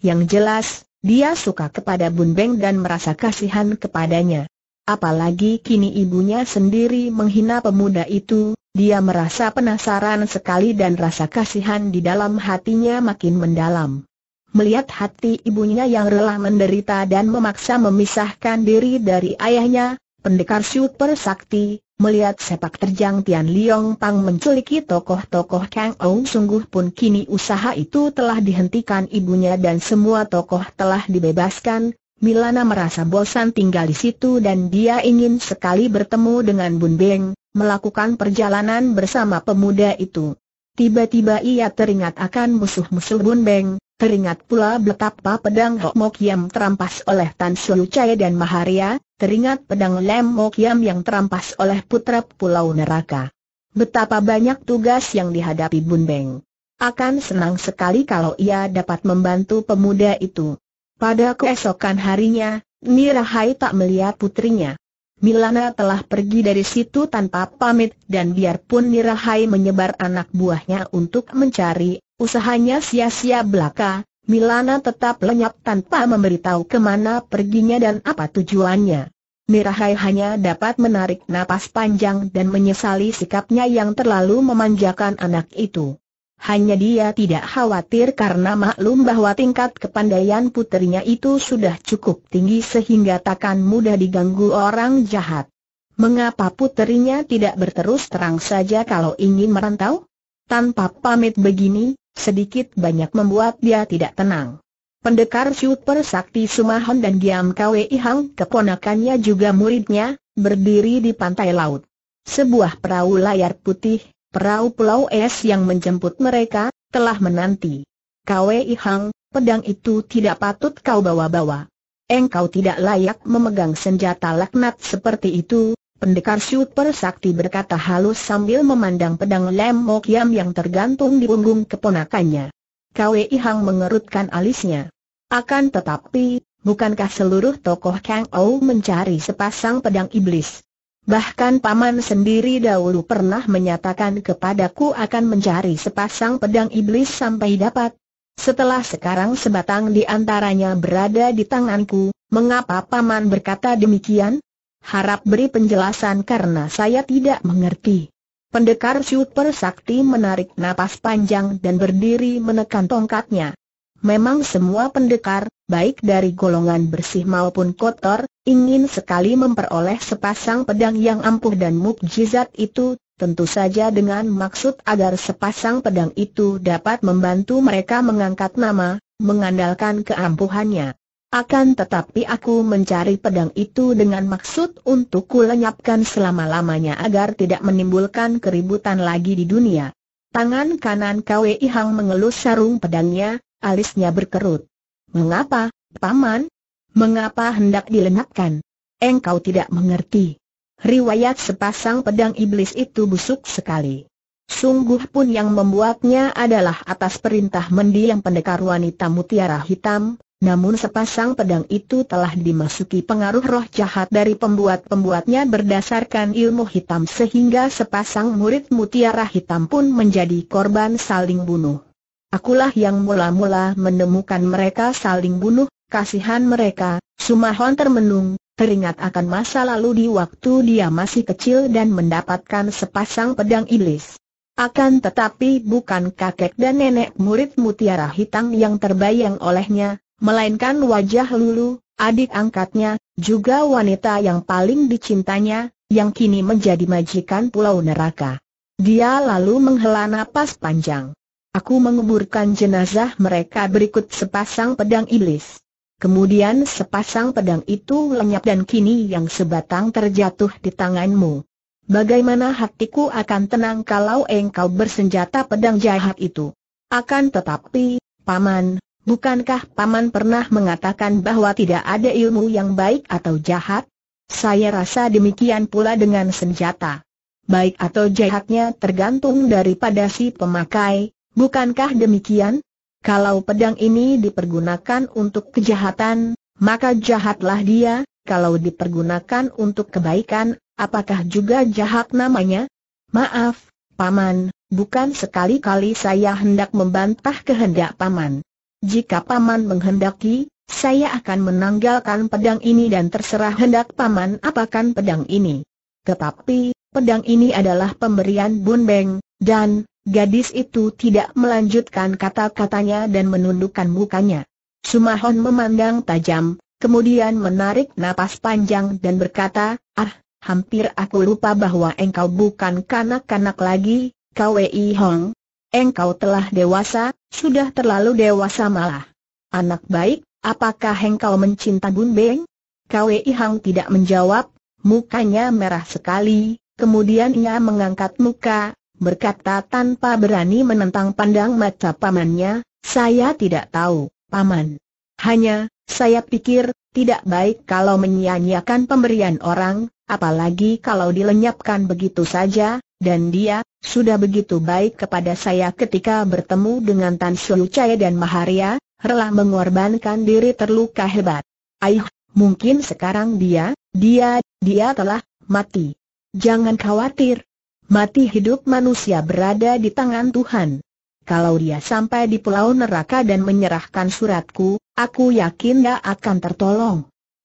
Yang jelas, dia suka kepada Bun Beng dan merasa kasihan kepadanya. Apalagi kini ibunya sendiri menghina pemuda itu, dia merasa penasaran sekali dan rasa kasihan di dalam hatinya makin mendalam melihat hati ibunya yang rela menderita dan memaksa memisahkan diri dari ayahnya, pendekar super sakti, melihat sepak terjang Tian Liong Pang menculiki tokoh-tokoh Kang Ou sungguh pun kini usaha itu telah dihentikan ibunya dan semua tokoh telah dibebaskan, Milana merasa bosan tinggal di situ dan dia ingin sekali bertemu dengan Bun Beng, melakukan perjalanan bersama pemuda itu. Tiba-tiba ia teringat akan musuh-musuh Bun Beng, Teringat pula betapa pedang Hok Yam terampas oleh Tan Siu Chai dan Maharia, teringat pedang Lem Mok Yam yang terampas oleh putra Pulau Neraka. Betapa banyak tugas yang dihadapi Bun Beng. Akan senang sekali kalau ia dapat membantu pemuda itu. Pada keesokan harinya, Nirahai tak melihat putrinya. Milana telah pergi dari situ tanpa pamit dan biarpun Nirahai menyebar anak buahnya untuk mencari Usahanya sia-sia belaka, Milana tetap lenyap tanpa memberitahu kemana perginya dan apa tujuannya. Mirahai hanya dapat menarik napas panjang dan menyesali sikapnya yang terlalu memanjakan anak itu. Hanya dia tidak khawatir karena maklum bahwa tingkat kepandaian putrinya itu sudah cukup tinggi sehingga takkan mudah diganggu orang jahat. Mengapa putrinya tidak berterus terang saja kalau ingin merantau? Tanpa pamit begini, sedikit banyak membuat dia tidak tenang. Pendekar Super Sakti Sumahon dan Giam Kwe Ihang, keponakannya juga muridnya, berdiri di pantai laut. Sebuah perahu layar putih, perahu pulau es yang menjemput mereka, telah menanti. Kwe Ihang, pedang itu tidak patut kau bawa-bawa. Engkau tidak layak memegang senjata laknat seperti itu, Pendekar super sakti berkata halus sambil memandang pedang Lem Mokiam yang tergantung di punggung keponakannya. Kwei Hang mengerutkan alisnya. Akan tetapi, bukankah seluruh tokoh Kang Ou mencari sepasang pedang iblis? Bahkan paman sendiri dahulu pernah menyatakan kepadaku akan mencari sepasang pedang iblis sampai dapat. Setelah sekarang sebatang di antaranya berada di tanganku, mengapa paman berkata demikian? Harap beri penjelasan karena saya tidak mengerti. Pendekar Super Sakti menarik napas panjang dan berdiri menekan tongkatnya. Memang semua pendekar, baik dari golongan bersih maupun kotor, ingin sekali memperoleh sepasang pedang yang ampuh dan mukjizat itu, tentu saja dengan maksud agar sepasang pedang itu dapat membantu mereka mengangkat nama, mengandalkan keampuhannya. Akan tetapi aku mencari pedang itu dengan maksud untuk kulenyapkan selama-lamanya agar tidak menimbulkan keributan lagi di dunia. Tangan kanan Kwei Hang mengelus sarung pedangnya, alisnya berkerut. Mengapa, Paman? Mengapa hendak dilenyapkan? Engkau tidak mengerti. Riwayat sepasang pedang iblis itu busuk sekali. Sungguh pun yang membuatnya adalah atas perintah mendiang pendekar wanita mutiara hitam, namun sepasang pedang itu telah dimasuki pengaruh roh jahat dari pembuat-pembuatnya berdasarkan ilmu hitam sehingga sepasang murid mutiara hitam pun menjadi korban saling bunuh. Akulah yang mula-mula menemukan mereka saling bunuh, kasihan mereka, Sumahon termenung, teringat akan masa lalu di waktu dia masih kecil dan mendapatkan sepasang pedang iblis. Akan tetapi bukan kakek dan nenek murid mutiara hitam yang terbayang olehnya, melainkan wajah Lulu, adik angkatnya, juga wanita yang paling dicintanya, yang kini menjadi majikan pulau neraka. Dia lalu menghela napas panjang. Aku menguburkan jenazah mereka berikut sepasang pedang iblis. Kemudian sepasang pedang itu lenyap dan kini yang sebatang terjatuh di tanganmu. Bagaimana hatiku akan tenang kalau engkau bersenjata pedang jahat itu? Akan tetapi, Paman, Bukankah Paman pernah mengatakan bahwa tidak ada ilmu yang baik atau jahat? Saya rasa demikian pula dengan senjata. Baik atau jahatnya tergantung daripada si pemakai, bukankah demikian? Kalau pedang ini dipergunakan untuk kejahatan, maka jahatlah dia, kalau dipergunakan untuk kebaikan, apakah juga jahat namanya? Maaf, Paman, bukan sekali-kali saya hendak membantah kehendak Paman. Jika Paman menghendaki, saya akan menanggalkan pedang ini dan terserah hendak Paman apakan pedang ini. Tetapi, pedang ini adalah pemberian Bun Beng, dan, gadis itu tidak melanjutkan kata-katanya dan menundukkan mukanya. Sumahon memandang tajam, kemudian menarik napas panjang dan berkata, Ah, hampir aku lupa bahwa engkau bukan kanak-kanak lagi, Kwei Hong, engkau telah dewasa, sudah terlalu dewasa malah. Anak baik, apakah engkau mencinta Bun Beng? Kwei Hang tidak menjawab, mukanya merah sekali, kemudian ia mengangkat muka, berkata tanpa berani menentang pandang mata pamannya, saya tidak tahu, paman. Hanya, saya pikir, tidak baik kalau menyia-nyiakan pemberian orang, apalagi kalau dilenyapkan begitu saja, dan dia, sudah begitu baik kepada saya ketika bertemu dengan Tan Shou Chai dan Maharia, rela mengorbankan diri terluka hebat. Aih, mungkin sekarang dia, dia, dia telah mati. Jangan khawatir. Mati hidup manusia berada di tangan Tuhan. Kalau dia sampai di pulau neraka dan menyerahkan suratku, aku yakin dia akan tertolong.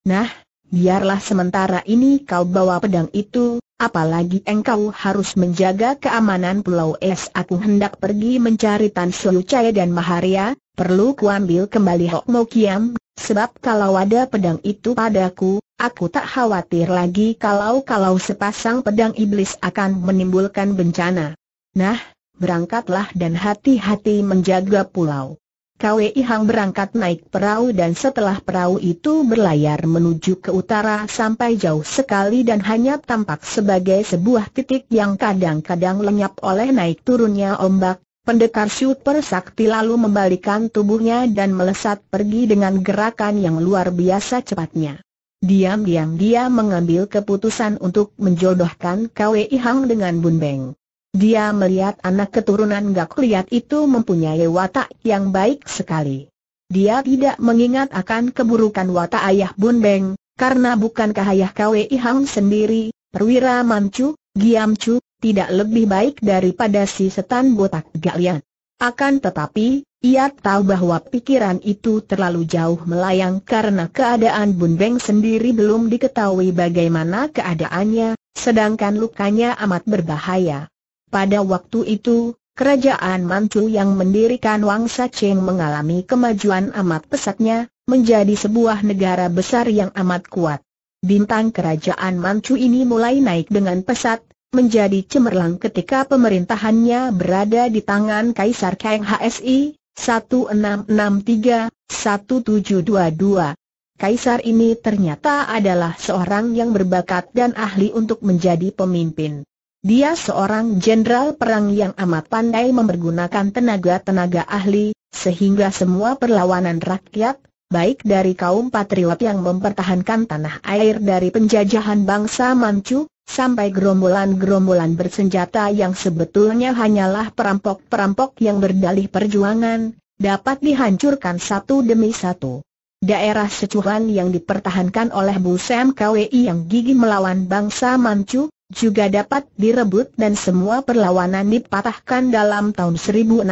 Nah, biarlah sementara ini kau bawa pedang itu, Apalagi engkau harus menjaga keamanan pulau es aku hendak pergi mencari Tan Sulu Chai dan Maharia, perlu kuambil kembali Hok Mo Kiam, sebab kalau ada pedang itu padaku, aku tak khawatir lagi kalau-kalau sepasang pedang iblis akan menimbulkan bencana. Nah, berangkatlah dan hati-hati menjaga pulau. Kwei Hang berangkat naik perahu dan setelah perahu itu berlayar menuju ke utara sampai jauh sekali dan hanya tampak sebagai sebuah titik yang kadang-kadang lenyap oleh naik turunnya ombak, pendekar super sakti lalu membalikan tubuhnya dan melesat pergi dengan gerakan yang luar biasa cepatnya. Diam-diam dia mengambil keputusan untuk menjodohkan Kwei Hang dengan Bun Beng. Dia melihat anak keturunan Gak lihat itu mempunyai watak yang baik sekali. Dia tidak mengingat akan keburukan watak ayah Bun Beng, karena bukankah ayah Kwei Hang sendiri, perwira Mancu, Giam Chu, tidak lebih baik daripada si setan botak Gak lihat. Akan tetapi, ia tahu bahwa pikiran itu terlalu jauh melayang karena keadaan Bun Beng sendiri belum diketahui bagaimana keadaannya, sedangkan lukanya amat berbahaya. Pada waktu itu, kerajaan Manchu yang mendirikan Wangsa Cheng mengalami kemajuan amat pesatnya, menjadi sebuah negara besar yang amat kuat. Bintang kerajaan Manchu ini mulai naik dengan pesat, menjadi cemerlang ketika pemerintahannya berada di tangan Kaisar Kang HSI 1663-1722. Kaisar ini ternyata adalah seorang yang berbakat dan ahli untuk menjadi pemimpin. Dia seorang jenderal perang yang amat pandai mempergunakan tenaga-tenaga ahli, sehingga semua perlawanan rakyat, baik dari kaum patriot yang mempertahankan tanah air dari penjajahan bangsa Manchu, sampai gerombolan-gerombolan bersenjata yang sebetulnya hanyalah perampok-perampok yang berdalih perjuangan, dapat dihancurkan satu demi satu. Daerah secuhan yang dipertahankan oleh Bu Sam Kwi yang gigih melawan bangsa Manchu, juga dapat direbut dan semua perlawanan dipatahkan dalam tahun 1681.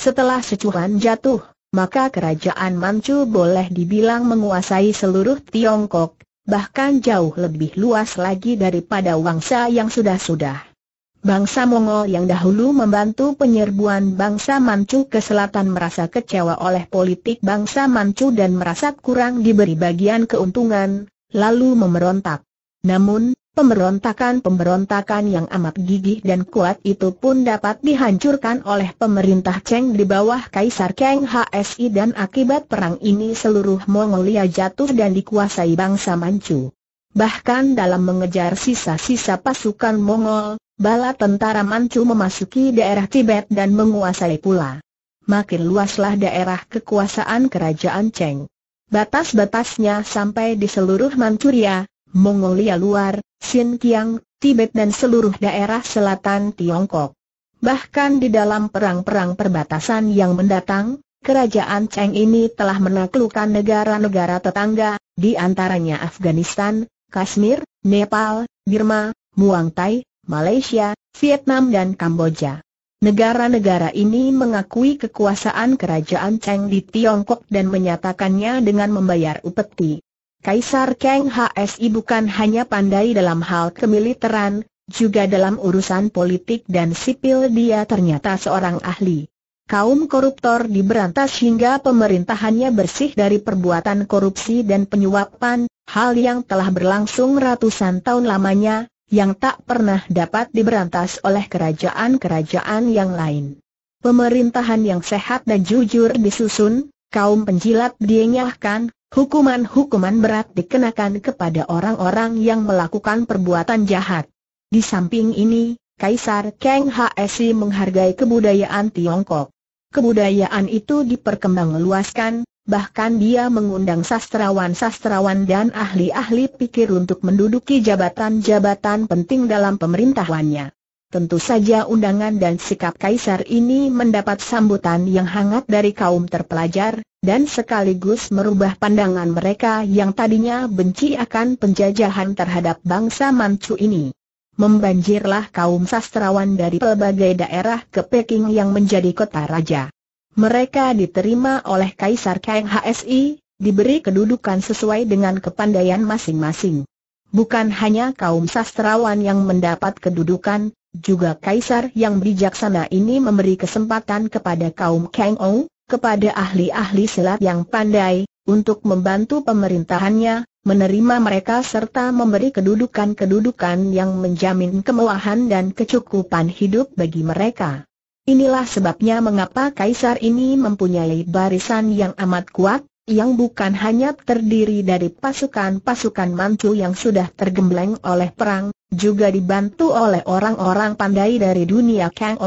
Setelah secuhan jatuh, maka kerajaan Manchu boleh dibilang menguasai seluruh Tiongkok, bahkan jauh lebih luas lagi daripada wangsa yang sudah-sudah. Bangsa Mongol yang dahulu membantu penyerbuan bangsa Manchu ke selatan merasa kecewa oleh politik bangsa Manchu dan merasa kurang diberi bagian keuntungan, lalu memberontak. Namun, pemberontakan-pemberontakan yang amat gigih dan kuat itu pun dapat dihancurkan oleh pemerintah Cheng di bawah Kaisar Cheng HSI dan akibat perang ini seluruh Mongolia jatuh dan dikuasai bangsa Manchu. Bahkan dalam mengejar sisa-sisa pasukan Mongol, bala tentara Manchu memasuki daerah Tibet dan menguasai pula. Makin luaslah daerah kekuasaan kerajaan Cheng. Batas-batasnya sampai di seluruh Manchuria, Mongolia luar, Xinjiang, Tibet dan seluruh daerah selatan Tiongkok. Bahkan di dalam perang-perang perbatasan yang mendatang, kerajaan Cheng ini telah menaklukkan negara-negara tetangga, di antaranya Afghanistan, Kashmir, Nepal, Burma, Muang Thai, Malaysia, Vietnam dan Kamboja. Negara-negara ini mengakui kekuasaan kerajaan Cheng di Tiongkok dan menyatakannya dengan membayar upeti. Kaisar Kang HSI bukan hanya pandai dalam hal kemiliteran, juga dalam urusan politik dan sipil dia ternyata seorang ahli. Kaum koruptor diberantas hingga pemerintahannya bersih dari perbuatan korupsi dan penyuapan, hal yang telah berlangsung ratusan tahun lamanya, yang tak pernah dapat diberantas oleh kerajaan-kerajaan yang lain. Pemerintahan yang sehat dan jujur disusun, kaum penjilat dienyahkan, Hukuman-hukuman berat dikenakan kepada orang-orang yang melakukan perbuatan jahat. Di samping ini, Kaisar Kang HSI menghargai kebudayaan Tiongkok. Kebudayaan itu diperkembangluaskan, bahkan dia mengundang sastrawan-sastrawan dan ahli-ahli pikir untuk menduduki jabatan-jabatan penting dalam pemerintahannya. Tentu saja undangan dan sikap kaisar ini mendapat sambutan yang hangat dari kaum terpelajar, dan sekaligus merubah pandangan mereka yang tadinya benci akan penjajahan terhadap bangsa Manchu ini. Membanjirlah kaum sastrawan dari pelbagai daerah ke Peking yang menjadi kota raja. Mereka diterima oleh Kaisar Kang HSI, diberi kedudukan sesuai dengan kepandaian masing-masing. Bukan hanya kaum sastrawan yang mendapat kedudukan, juga kaisar yang bijaksana ini memberi kesempatan kepada kaum Kang Ou, kepada ahli-ahli silat yang pandai, untuk membantu pemerintahannya, menerima mereka serta memberi kedudukan-kedudukan yang menjamin kemewahan dan kecukupan hidup bagi mereka. Inilah sebabnya mengapa kaisar ini mempunyai barisan yang amat kuat, yang bukan hanya terdiri dari pasukan-pasukan mancu yang sudah tergembleng oleh perang, juga dibantu oleh orang-orang pandai dari dunia Kang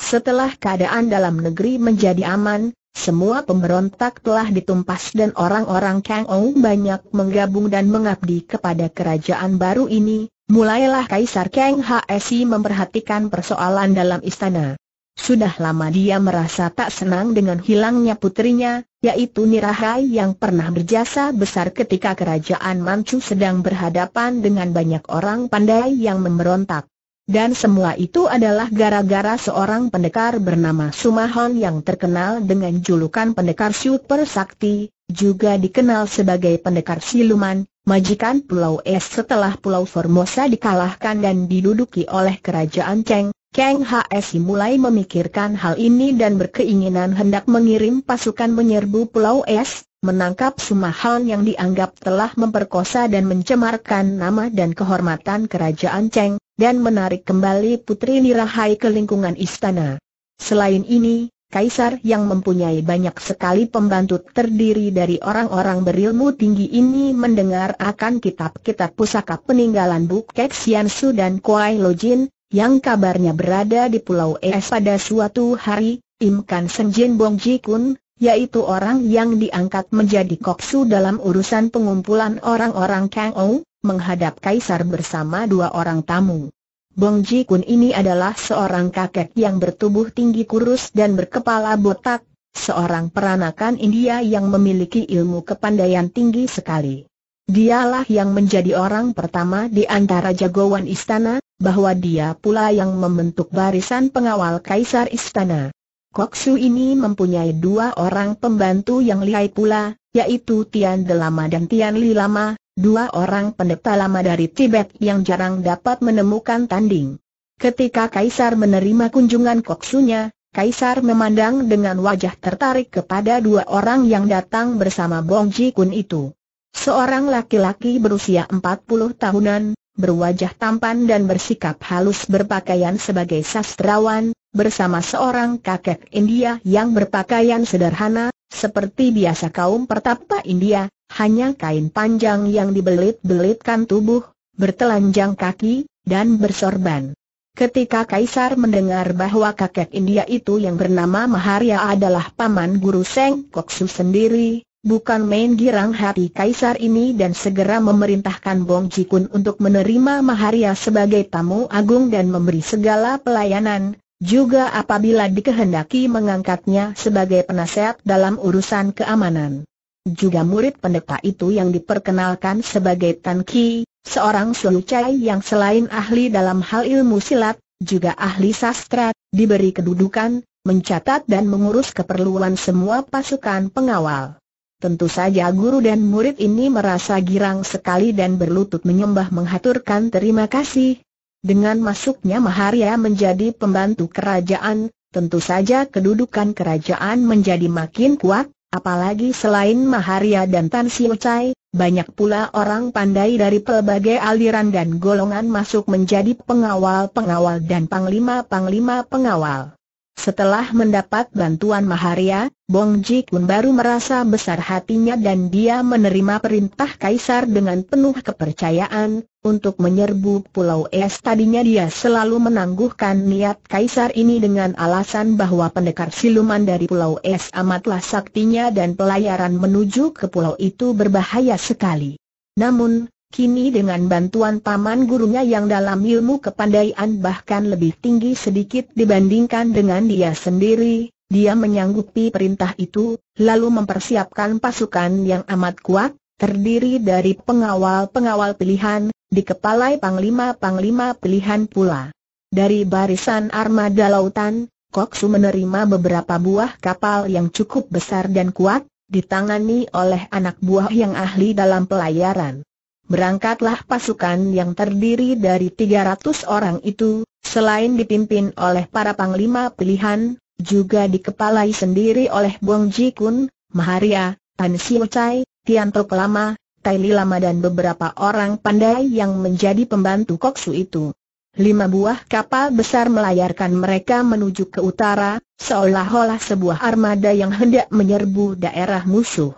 setelah keadaan dalam negeri menjadi aman, semua pemberontak telah ditumpas dan orang-orang Kang Ong banyak menggabung dan mengabdi kepada kerajaan baru ini, mulailah Kaisar Kang HSI memperhatikan persoalan dalam istana. Sudah lama dia merasa tak senang dengan hilangnya putrinya, yaitu Nirahai yang pernah berjasa besar ketika kerajaan Manchu sedang berhadapan dengan banyak orang pandai yang memberontak. Dan semua itu adalah gara-gara seorang pendekar bernama Sumahon yang terkenal dengan julukan pendekar super sakti, juga dikenal sebagai pendekar siluman, majikan Pulau Es setelah Pulau Formosa dikalahkan dan diduduki oleh kerajaan Cheng. Kang HSI mulai memikirkan hal ini dan berkeinginan hendak mengirim pasukan menyerbu Pulau Es, menangkap Sumahan yang dianggap telah memperkosa dan mencemarkan nama dan kehormatan kerajaan Cheng dan menarik kembali Putri Nirahai ke lingkungan istana. Selain ini, Kaisar yang mempunyai banyak sekali pembantu terdiri dari orang-orang berilmu tinggi ini mendengar akan kitab-kitab pusaka peninggalan Bukek Xiansu dan Kuai Lojin, yang kabarnya berada di Pulau Es pada suatu hari, Imkan Senjin Bong Ji Kun, yaitu orang yang diangkat menjadi koksu dalam urusan pengumpulan orang-orang Kang menghadap kaisar bersama dua orang tamu. Bong Ji Kun ini adalah seorang kakek yang bertubuh tinggi kurus dan berkepala botak, seorang peranakan India yang memiliki ilmu kepandaian tinggi sekali. Dialah yang menjadi orang pertama di antara jagoan istana, bahwa dia pula yang membentuk barisan pengawal kaisar istana. Koksu ini mempunyai dua orang pembantu yang lihai pula, yaitu Tian Delama dan Tian Lilama, dua orang pendeta lama dari Tibet yang jarang dapat menemukan tanding. Ketika Kaisar menerima kunjungan koksunya, Kaisar memandang dengan wajah tertarik kepada dua orang yang datang bersama Bong Ji Kun itu. Seorang laki-laki berusia 40 tahunan, berwajah tampan dan bersikap halus berpakaian sebagai sastrawan, bersama seorang kakek India yang berpakaian sederhana, seperti biasa kaum pertapa India, hanya kain panjang yang dibelit-belitkan tubuh, bertelanjang kaki, dan bersorban. Ketika Kaisar mendengar bahwa kakek India itu yang bernama Maharya adalah paman guru Seng Koksu sendiri, bukan main girang hati Kaisar ini dan segera memerintahkan Bong Jikun untuk menerima Maharya sebagai tamu agung dan memberi segala pelayanan, juga apabila dikehendaki mengangkatnya sebagai penasehat dalam urusan keamanan juga murid pendeta itu yang diperkenalkan sebagai Tan Ki, seorang Chai yang selain ahli dalam hal ilmu silat, juga ahli sastra, diberi kedudukan, mencatat dan mengurus keperluan semua pasukan pengawal. Tentu saja guru dan murid ini merasa girang sekali dan berlutut menyembah menghaturkan terima kasih. Dengan masuknya Maharia menjadi pembantu kerajaan, tentu saja kedudukan kerajaan menjadi makin kuat, Apalagi selain Maharia dan Tan Siu Chai, banyak pula orang pandai dari pelbagai aliran dan golongan masuk menjadi pengawal-pengawal dan panglima-panglima pengawal. Setelah mendapat bantuan Maharia, Bong Jikun baru merasa besar hatinya dan dia menerima perintah Kaisar dengan penuh kepercayaan, untuk menyerbu Pulau Es tadinya dia selalu menangguhkan niat Kaisar ini dengan alasan bahwa pendekar siluman dari Pulau Es amatlah saktinya dan pelayaran menuju ke pulau itu berbahaya sekali. Namun, Kini dengan bantuan paman gurunya yang dalam ilmu kepandaian bahkan lebih tinggi sedikit dibandingkan dengan dia sendiri, dia menyanggupi perintah itu, lalu mempersiapkan pasukan yang amat kuat, terdiri dari pengawal-pengawal pilihan, dikepalai panglima-panglima pilihan pula. Dari barisan armada lautan, Koksu menerima beberapa buah kapal yang cukup besar dan kuat, ditangani oleh anak buah yang ahli dalam pelayaran. Berangkatlah pasukan yang terdiri dari 300 orang itu, selain dipimpin oleh para panglima pilihan, juga dikepalai sendiri oleh Bong Ji Kun, Maharia, Tan Siu Chai, Tian Tok Lama, Tai Li Lama dan beberapa orang pandai yang menjadi pembantu Koksu itu. Lima buah kapal besar melayarkan mereka menuju ke utara, seolah-olah sebuah armada yang hendak menyerbu daerah musuh.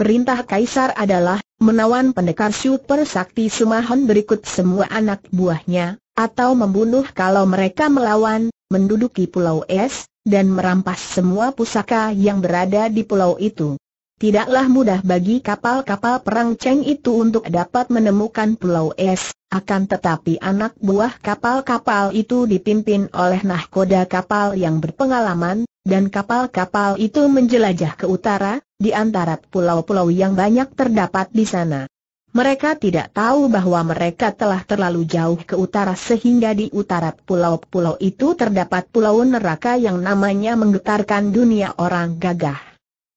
Perintah Kaisar adalah, menawan pendekar super sakti Sumahon berikut semua anak buahnya, atau membunuh kalau mereka melawan, menduduki Pulau Es, dan merampas semua pusaka yang berada di pulau itu. Tidaklah mudah bagi kapal-kapal perang Cheng itu untuk dapat menemukan Pulau Es, akan tetapi anak buah kapal-kapal itu dipimpin oleh nahkoda kapal yang berpengalaman, dan kapal-kapal itu menjelajah ke utara, di antara pulau-pulau yang banyak terdapat di sana. Mereka tidak tahu bahwa mereka telah terlalu jauh ke utara sehingga di utara pulau-pulau itu terdapat pulau neraka yang namanya menggetarkan dunia orang gagah.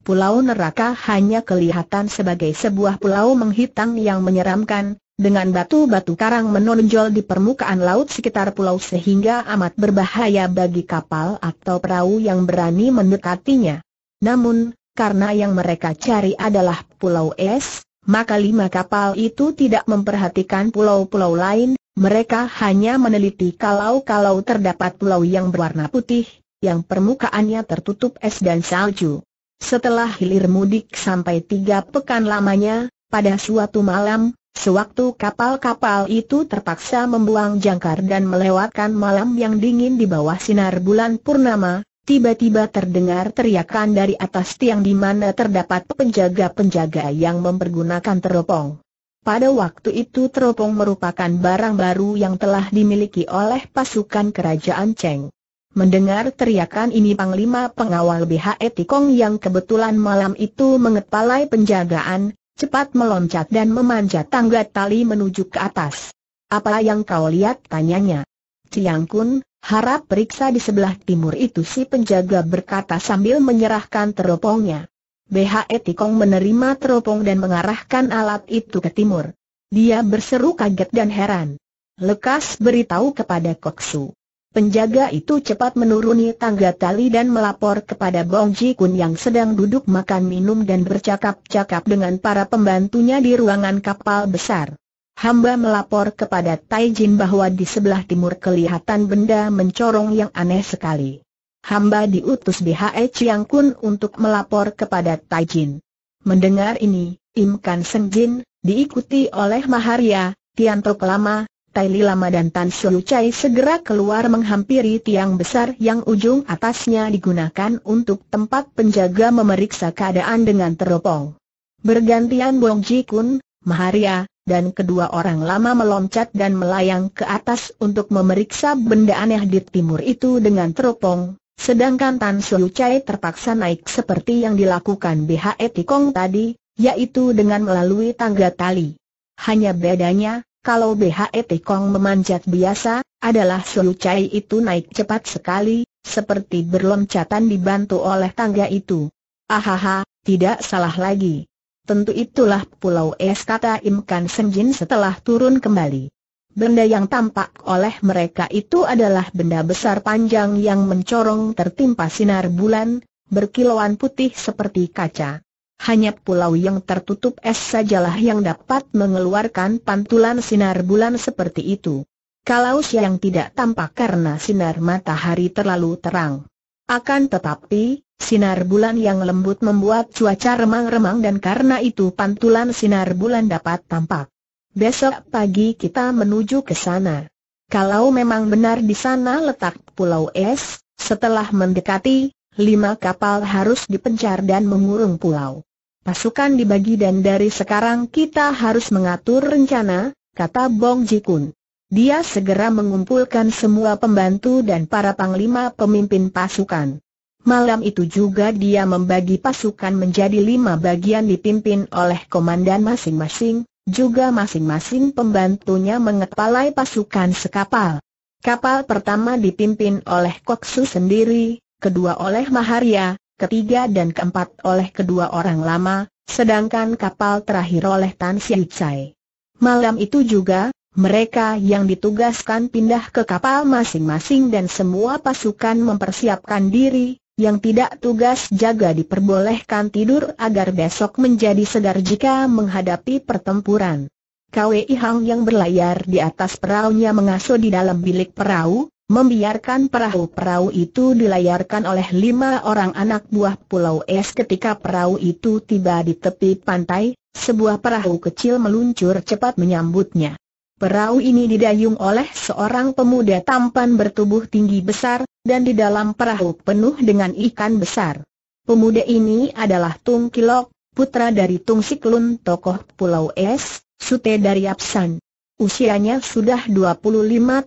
Pulau neraka hanya kelihatan sebagai sebuah pulau menghitam yang menyeramkan, dengan batu-batu karang menonjol di permukaan laut sekitar pulau sehingga amat berbahaya bagi kapal atau perahu yang berani mendekatinya. Namun, karena yang mereka cari adalah pulau es, maka lima kapal itu tidak memperhatikan pulau-pulau lain, mereka hanya meneliti kalau-kalau terdapat pulau yang berwarna putih, yang permukaannya tertutup es dan salju. Setelah hilir mudik sampai tiga pekan lamanya, pada suatu malam, sewaktu kapal-kapal itu terpaksa membuang jangkar dan melewatkan malam yang dingin di bawah sinar bulan purnama, Tiba-tiba terdengar teriakan dari atas tiang di mana terdapat penjaga-penjaga yang mempergunakan teropong. Pada waktu itu teropong merupakan barang baru yang telah dimiliki oleh pasukan kerajaan Cheng. Mendengar teriakan ini Panglima Pengawal BHE Tikong yang kebetulan malam itu mengepalai penjagaan, cepat meloncat dan memanjat tangga tali menuju ke atas. Apa yang kau lihat? tanyanya. Ciang Kun, harap periksa di sebelah timur itu si penjaga berkata sambil menyerahkan teropongnya. BHE Tikong menerima teropong dan mengarahkan alat itu ke timur. Dia berseru kaget dan heran. Lekas beritahu kepada Koksu. Penjaga itu cepat menuruni tangga tali dan melapor kepada Bong Ji Kun yang sedang duduk makan minum dan bercakap-cakap dengan para pembantunya di ruangan kapal besar. Hamba melapor kepada Tai Jin bahwa di sebelah timur kelihatan benda mencorong yang aneh sekali. Hamba diutus BHE Chiang Kun untuk melapor kepada Tai Jin. Mendengar ini, Im Kan Seng Jin, diikuti oleh Maharia, Tian Tok Lama, Tai Lama dan Tan Su Chai segera keluar menghampiri tiang besar yang ujung atasnya digunakan untuk tempat penjaga memeriksa keadaan dengan teropong. Bergantian Bong Ji Kun, Maharia, dan kedua orang lama meloncat dan melayang ke atas untuk memeriksa benda aneh di timur itu dengan teropong, sedangkan Tan Su Chai terpaksa naik seperti yang dilakukan BHE Tikong tadi, yaitu dengan melalui tangga tali. Hanya bedanya, kalau BHET Kong memanjat biasa, adalah Siu Chai itu naik cepat sekali, seperti berloncatan dibantu oleh tangga itu. Ahaha, tidak salah lagi. Tentu itulah Pulau Es kata Imkan Senjin setelah turun kembali. Benda yang tampak oleh mereka itu adalah benda besar panjang yang mencorong tertimpa sinar bulan, berkilauan putih seperti kaca. Hanya pulau yang tertutup es sajalah yang dapat mengeluarkan pantulan sinar bulan seperti itu. Kalau siang tidak tampak karena sinar matahari terlalu terang. Akan tetapi, sinar bulan yang lembut membuat cuaca remang-remang dan karena itu pantulan sinar bulan dapat tampak. Besok pagi kita menuju ke sana. Kalau memang benar di sana letak pulau es, setelah mendekati, lima kapal harus dipencar dan mengurung pulau. Pasukan dibagi dan dari sekarang kita harus mengatur rencana, kata Bong Jikun. Dia segera mengumpulkan semua pembantu dan para panglima pemimpin pasukan. Malam itu juga dia membagi pasukan menjadi lima bagian dipimpin oleh komandan masing-masing, juga masing-masing pembantunya mengepalai pasukan sekapal. Kapal pertama dipimpin oleh Koksu sendiri, kedua oleh Maharia, ketiga dan keempat oleh kedua orang lama, sedangkan kapal terakhir oleh Tan Siu Chai. Malam itu juga, mereka yang ditugaskan pindah ke kapal masing-masing dan semua pasukan mempersiapkan diri, yang tidak tugas jaga diperbolehkan tidur agar besok menjadi segar jika menghadapi pertempuran. KWI Hang yang berlayar di atas perahunya mengasuh di dalam bilik perahu, membiarkan perahu-perahu itu dilayarkan oleh lima orang anak buah pulau es ketika perahu itu tiba di tepi pantai, sebuah perahu kecil meluncur cepat menyambutnya. Perahu ini didayung oleh seorang pemuda tampan bertubuh tinggi besar, dan di dalam perahu penuh dengan ikan besar. Pemuda ini adalah Tung Kilok, putra dari Tung Siklun tokoh Pulau Es, sute dari Apsan. Usianya sudah 25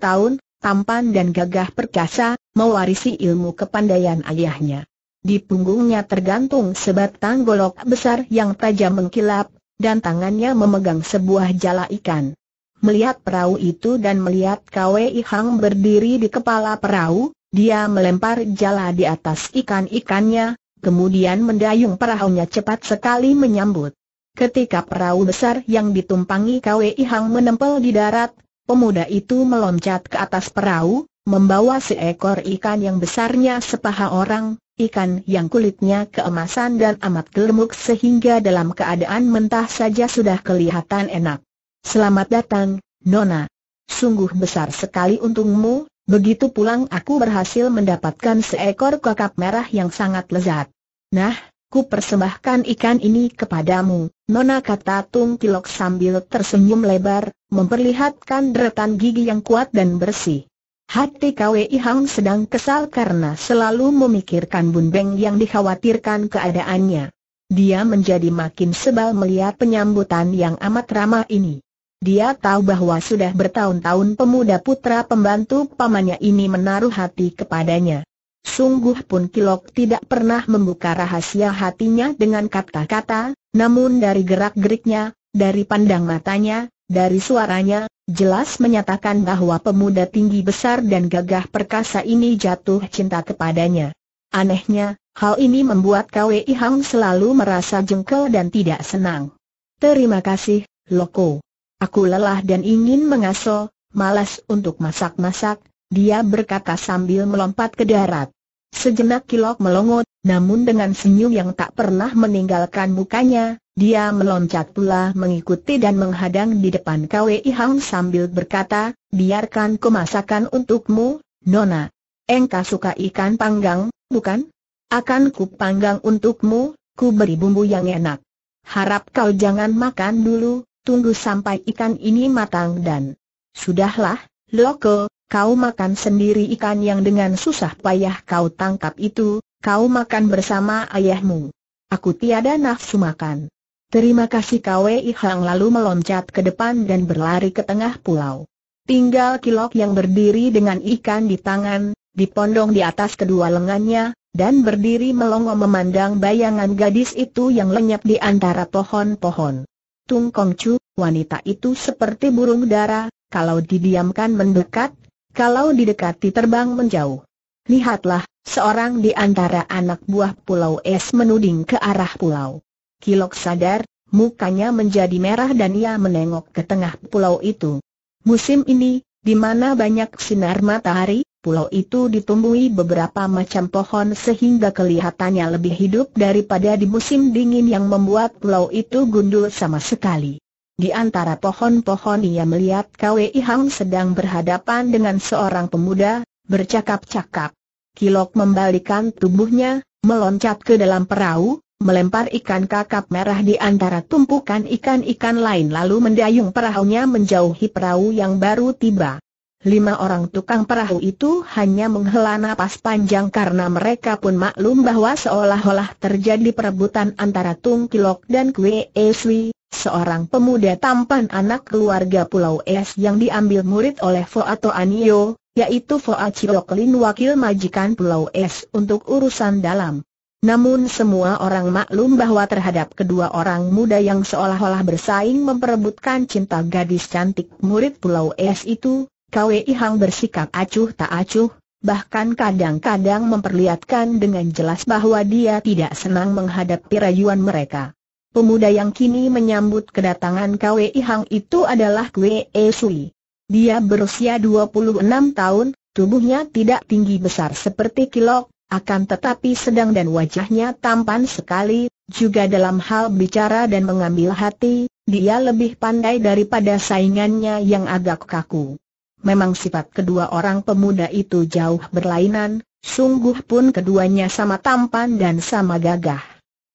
tahun, tampan dan gagah perkasa, mewarisi ilmu kepandaian ayahnya. Di punggungnya tergantung sebatang golok besar yang tajam mengkilap, dan tangannya memegang sebuah jala ikan. Melihat perahu itu dan melihat Kwei Hang berdiri di kepala perahu, dia melempar jala di atas ikan-ikannya, kemudian mendayung perahunya cepat sekali menyambut. Ketika perahu besar yang ditumpangi Kwei Hang menempel di darat, Pemuda itu meloncat ke atas perahu, membawa seekor ikan yang besarnya sepaha orang, ikan yang kulitnya keemasan dan amat gemuk sehingga dalam keadaan mentah saja sudah kelihatan enak. Selamat datang, Nona. Sungguh besar sekali untungmu, begitu pulang aku berhasil mendapatkan seekor kakap merah yang sangat lezat. Nah, ku persembahkan ikan ini kepadamu, Nona kata Tung Kilok sambil tersenyum lebar, memperlihatkan deretan gigi yang kuat dan bersih. Hati Kwei Hang sedang kesal karena selalu memikirkan Bun Beng yang dikhawatirkan keadaannya. Dia menjadi makin sebal melihat penyambutan yang amat ramah ini. Dia tahu bahwa sudah bertahun-tahun pemuda putra pembantu pamannya ini menaruh hati kepadanya. Sungguh pun Kilok tidak pernah membuka rahasia hatinya dengan kata-kata, namun dari gerak-geriknya, dari pandang matanya, dari suaranya, jelas menyatakan bahwa pemuda tinggi besar dan gagah perkasa ini jatuh cinta kepadanya. Anehnya, hal ini membuat Kwei Hang selalu merasa jengkel dan tidak senang. Terima kasih, Loko. Aku lelah dan ingin mengaso, malas untuk masak-masak, dia berkata sambil melompat ke darat. Sejenak Kilok melongot, namun dengan senyum yang tak pernah meninggalkan mukanya, dia meloncat pula mengikuti dan menghadang di depan Kwei Hang sambil berkata, biarkan masakan untukmu, Nona. Engkau suka ikan panggang, bukan? Akan ku panggang untukmu, ku beri bumbu yang enak. Harap kau jangan makan dulu, tunggu sampai ikan ini matang dan... Sudahlah, Loko, kau makan sendiri ikan yang dengan susah payah kau tangkap itu, kau makan bersama ayahmu. Aku tiada nafsu makan. Terima kasih Kwei Hang lalu meloncat ke depan dan berlari ke tengah pulau. Tinggal Kilok yang berdiri dengan ikan di tangan, dipondong di atas kedua lengannya, dan berdiri melongo memandang bayangan gadis itu yang lenyap di antara pohon-pohon. Tung Kong Chu, wanita itu seperti burung dara, kalau didiamkan mendekat, kalau didekati terbang menjauh. Lihatlah, seorang di antara anak buah Pulau Es menuding ke arah pulau. Kilok sadar, mukanya menjadi merah dan ia menengok ke tengah pulau itu. Musim ini, di mana banyak sinar matahari, pulau itu ditumbuhi beberapa macam pohon sehingga kelihatannya lebih hidup daripada di musim dingin yang membuat pulau itu gundul sama sekali. Di antara pohon-pohon ia melihat KWI Hang sedang berhadapan dengan seorang pemuda, bercakap-cakap. Kilok membalikan tubuhnya, meloncat ke dalam perahu, melempar ikan kakap merah di antara tumpukan ikan-ikan lain lalu mendayung perahunya menjauhi perahu yang baru tiba. Lima orang tukang perahu itu hanya menghela napas panjang karena mereka pun maklum bahwa seolah-olah terjadi perebutan antara Tung Kilok dan Kwe Eswi, seorang pemuda tampan anak keluarga Pulau Es yang diambil murid oleh Foato Anio, yaitu Fo Cilok Lin wakil majikan Pulau Es untuk urusan dalam. Namun semua orang maklum bahwa terhadap kedua orang muda yang seolah-olah bersaing memperebutkan cinta gadis cantik murid Pulau Es itu, KWI Hang bersikap acuh tak acuh, bahkan kadang-kadang memperlihatkan dengan jelas bahwa dia tidak senang menghadapi rayuan mereka. Pemuda yang kini menyambut kedatangan KWI Hang itu adalah Kwe Sui. Dia berusia 26 tahun, tubuhnya tidak tinggi besar seperti Kilok, akan tetapi sedang dan wajahnya tampan sekali, juga dalam hal bicara dan mengambil hati, dia lebih pandai daripada saingannya yang agak kaku. Memang sifat kedua orang pemuda itu jauh berlainan, sungguh pun keduanya sama tampan dan sama gagah.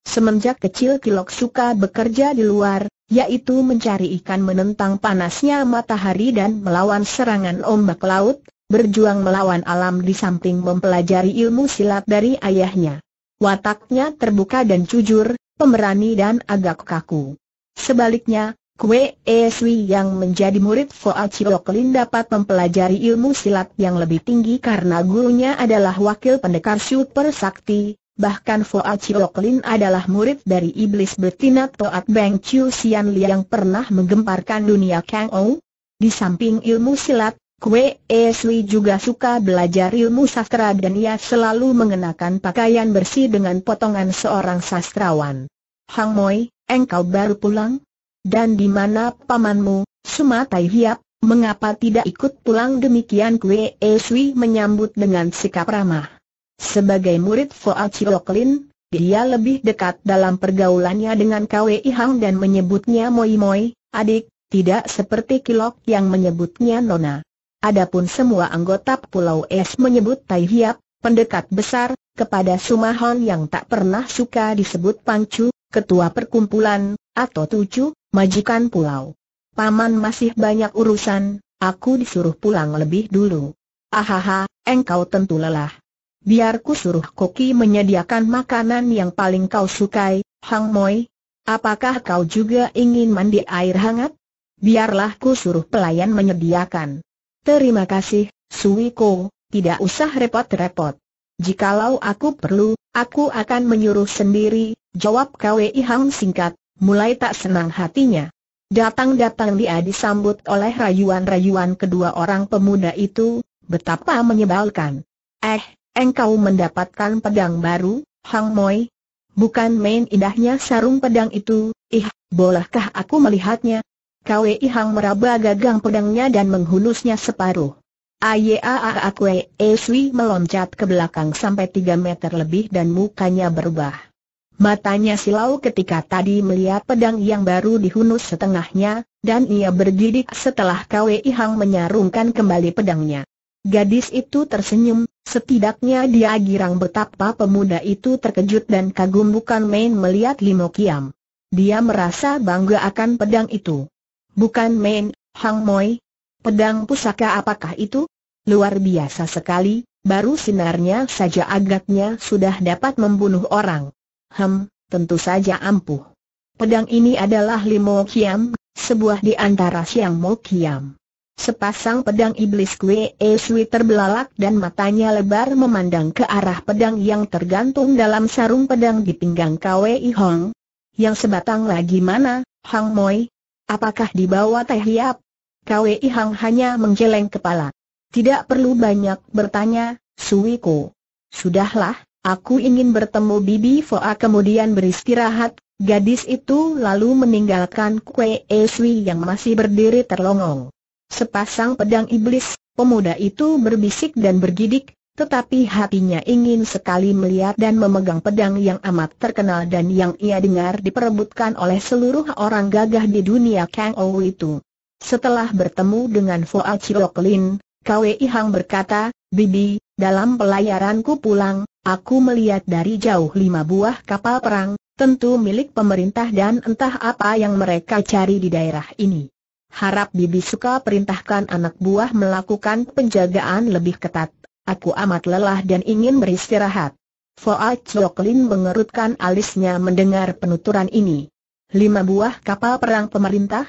Semenjak kecil Kilok suka bekerja di luar, yaitu mencari ikan menentang panasnya matahari dan melawan serangan ombak laut, berjuang melawan alam di samping mempelajari ilmu silat dari ayahnya. Wataknya terbuka dan jujur, pemberani dan agak kaku. Sebaliknya, Kue Eswi yang menjadi murid Foa Chiloklin dapat mempelajari ilmu silat yang lebih tinggi karena gurunya adalah wakil pendekar super sakti, bahkan Foa Chiloklin adalah murid dari iblis betina Toat Beng Chiu Xian Li yang pernah menggemparkan dunia Kang Ou. Di samping ilmu silat, Kue Esli juga suka belajar ilmu sastra dan ia selalu mengenakan pakaian bersih dengan potongan seorang sastrawan. Hang Moi, engkau baru pulang? Dan di mana pamanmu, Sumatai Hiap, mengapa tidak ikut pulang demikian Kue Esli menyambut dengan sikap ramah. Sebagai murid Foa Cioklin, dia lebih dekat dalam pergaulannya dengan Kwe Hang dan menyebutnya Moi Moi, adik, tidak seperti Kilok yang menyebutnya Nona. Adapun semua anggota Pulau Es menyebut Tai Hiap, pendekat besar, kepada Sumahon yang tak pernah suka disebut Pangcu, ketua perkumpulan, atau Tucu, majikan pulau. Paman masih banyak urusan, aku disuruh pulang lebih dulu. Ahaha, engkau tentu lelah. Biarku suruh Koki menyediakan makanan yang paling kau sukai, Hang Moi. Apakah kau juga ingin mandi air hangat? Biarlah ku suruh pelayan menyediakan. Terima kasih, Suiko, tidak usah repot-repot. Jikalau aku perlu, aku akan menyuruh sendiri, jawab KWI Hang singkat, mulai tak senang hatinya. Datang-datang dia disambut oleh rayuan-rayuan kedua orang pemuda itu, betapa menyebalkan. Eh, engkau mendapatkan pedang baru, Hang Moi? Bukan main indahnya sarung pedang itu, ih, bolehkah aku melihatnya? Kwei Hang meraba gagang pedangnya dan menghunusnya separuh. Ayaa Kwei e Sui meloncat ke belakang sampai 3 meter lebih dan mukanya berubah. Matanya silau ketika tadi melihat pedang yang baru dihunus setengahnya, dan ia bergidik setelah Kwei Hang menyarungkan kembali pedangnya. Gadis itu tersenyum, setidaknya dia girang betapa pemuda itu terkejut dan kagum bukan main melihat limokiam. Dia merasa bangga akan pedang itu. Bukan main, Hang Moi. Pedang pusaka apakah itu? Luar biasa sekali, baru sinarnya saja agaknya sudah dapat membunuh orang. Hem, tentu saja ampuh. Pedang ini adalah Limo Kiam, sebuah di antara Siang Mo Kiam. Sepasang pedang iblis Kwe Esui terbelalak dan matanya lebar memandang ke arah pedang yang tergantung dalam sarung pedang di pinggang Kwe Hong. Yang sebatang lagi mana, Hang Moi, Apakah di bawah teh hiap? Kwei Hang hanya menggeleng kepala. Tidak perlu banyak bertanya, Suiko. Sudahlah, aku ingin bertemu Bibi Foa kemudian beristirahat, gadis itu lalu meninggalkan Kwei e Sui yang masih berdiri terlongong. Sepasang pedang iblis, pemuda itu berbisik dan bergidik, tetapi hatinya ingin sekali melihat dan memegang pedang yang amat terkenal dan yang ia dengar diperebutkan oleh seluruh orang gagah di dunia Kang Ou itu. Setelah bertemu dengan Foa Chiok Lin, Kwei Hang berkata, Bibi, dalam pelayaranku pulang, aku melihat dari jauh lima buah kapal perang, tentu milik pemerintah dan entah apa yang mereka cari di daerah ini. Harap Bibi suka perintahkan anak buah melakukan penjagaan lebih ketat. Aku amat lelah dan ingin beristirahat. Foa Choklin mengerutkan alisnya mendengar penuturan ini. Lima buah kapal perang pemerintah?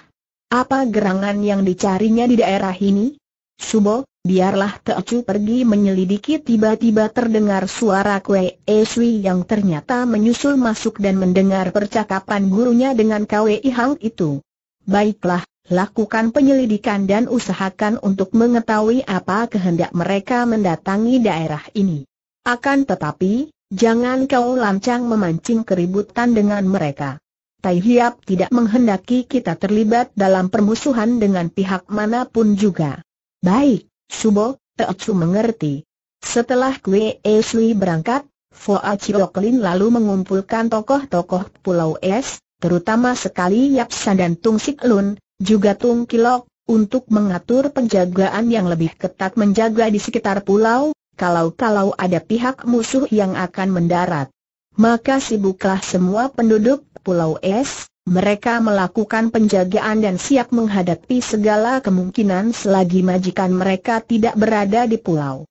Apa gerangan yang dicarinya di daerah ini? Subo, biarlah Teocu pergi menyelidiki tiba-tiba terdengar suara Kwe Eswi yang ternyata menyusul masuk dan mendengar percakapan gurunya dengan Kwe Ihang itu. Baiklah, Lakukan penyelidikan dan usahakan untuk mengetahui apa kehendak mereka mendatangi daerah ini. Akan tetapi, jangan kau lancang memancing keributan dengan mereka. Tai Hiap tidak menghendaki kita terlibat dalam permusuhan dengan pihak manapun juga. Baik, Subo, Teocu mengerti. Setelah Kwe Esli berangkat, Foa Cioklin lalu mengumpulkan tokoh-tokoh Pulau Es, terutama sekali Yap San dan Tung Sik Lun, juga Tung Kilok, untuk mengatur penjagaan yang lebih ketat menjaga di sekitar pulau, kalau-kalau ada pihak musuh yang akan mendarat. Maka sibuklah semua penduduk Pulau Es, mereka melakukan penjagaan dan siap menghadapi segala kemungkinan selagi majikan mereka tidak berada di pulau.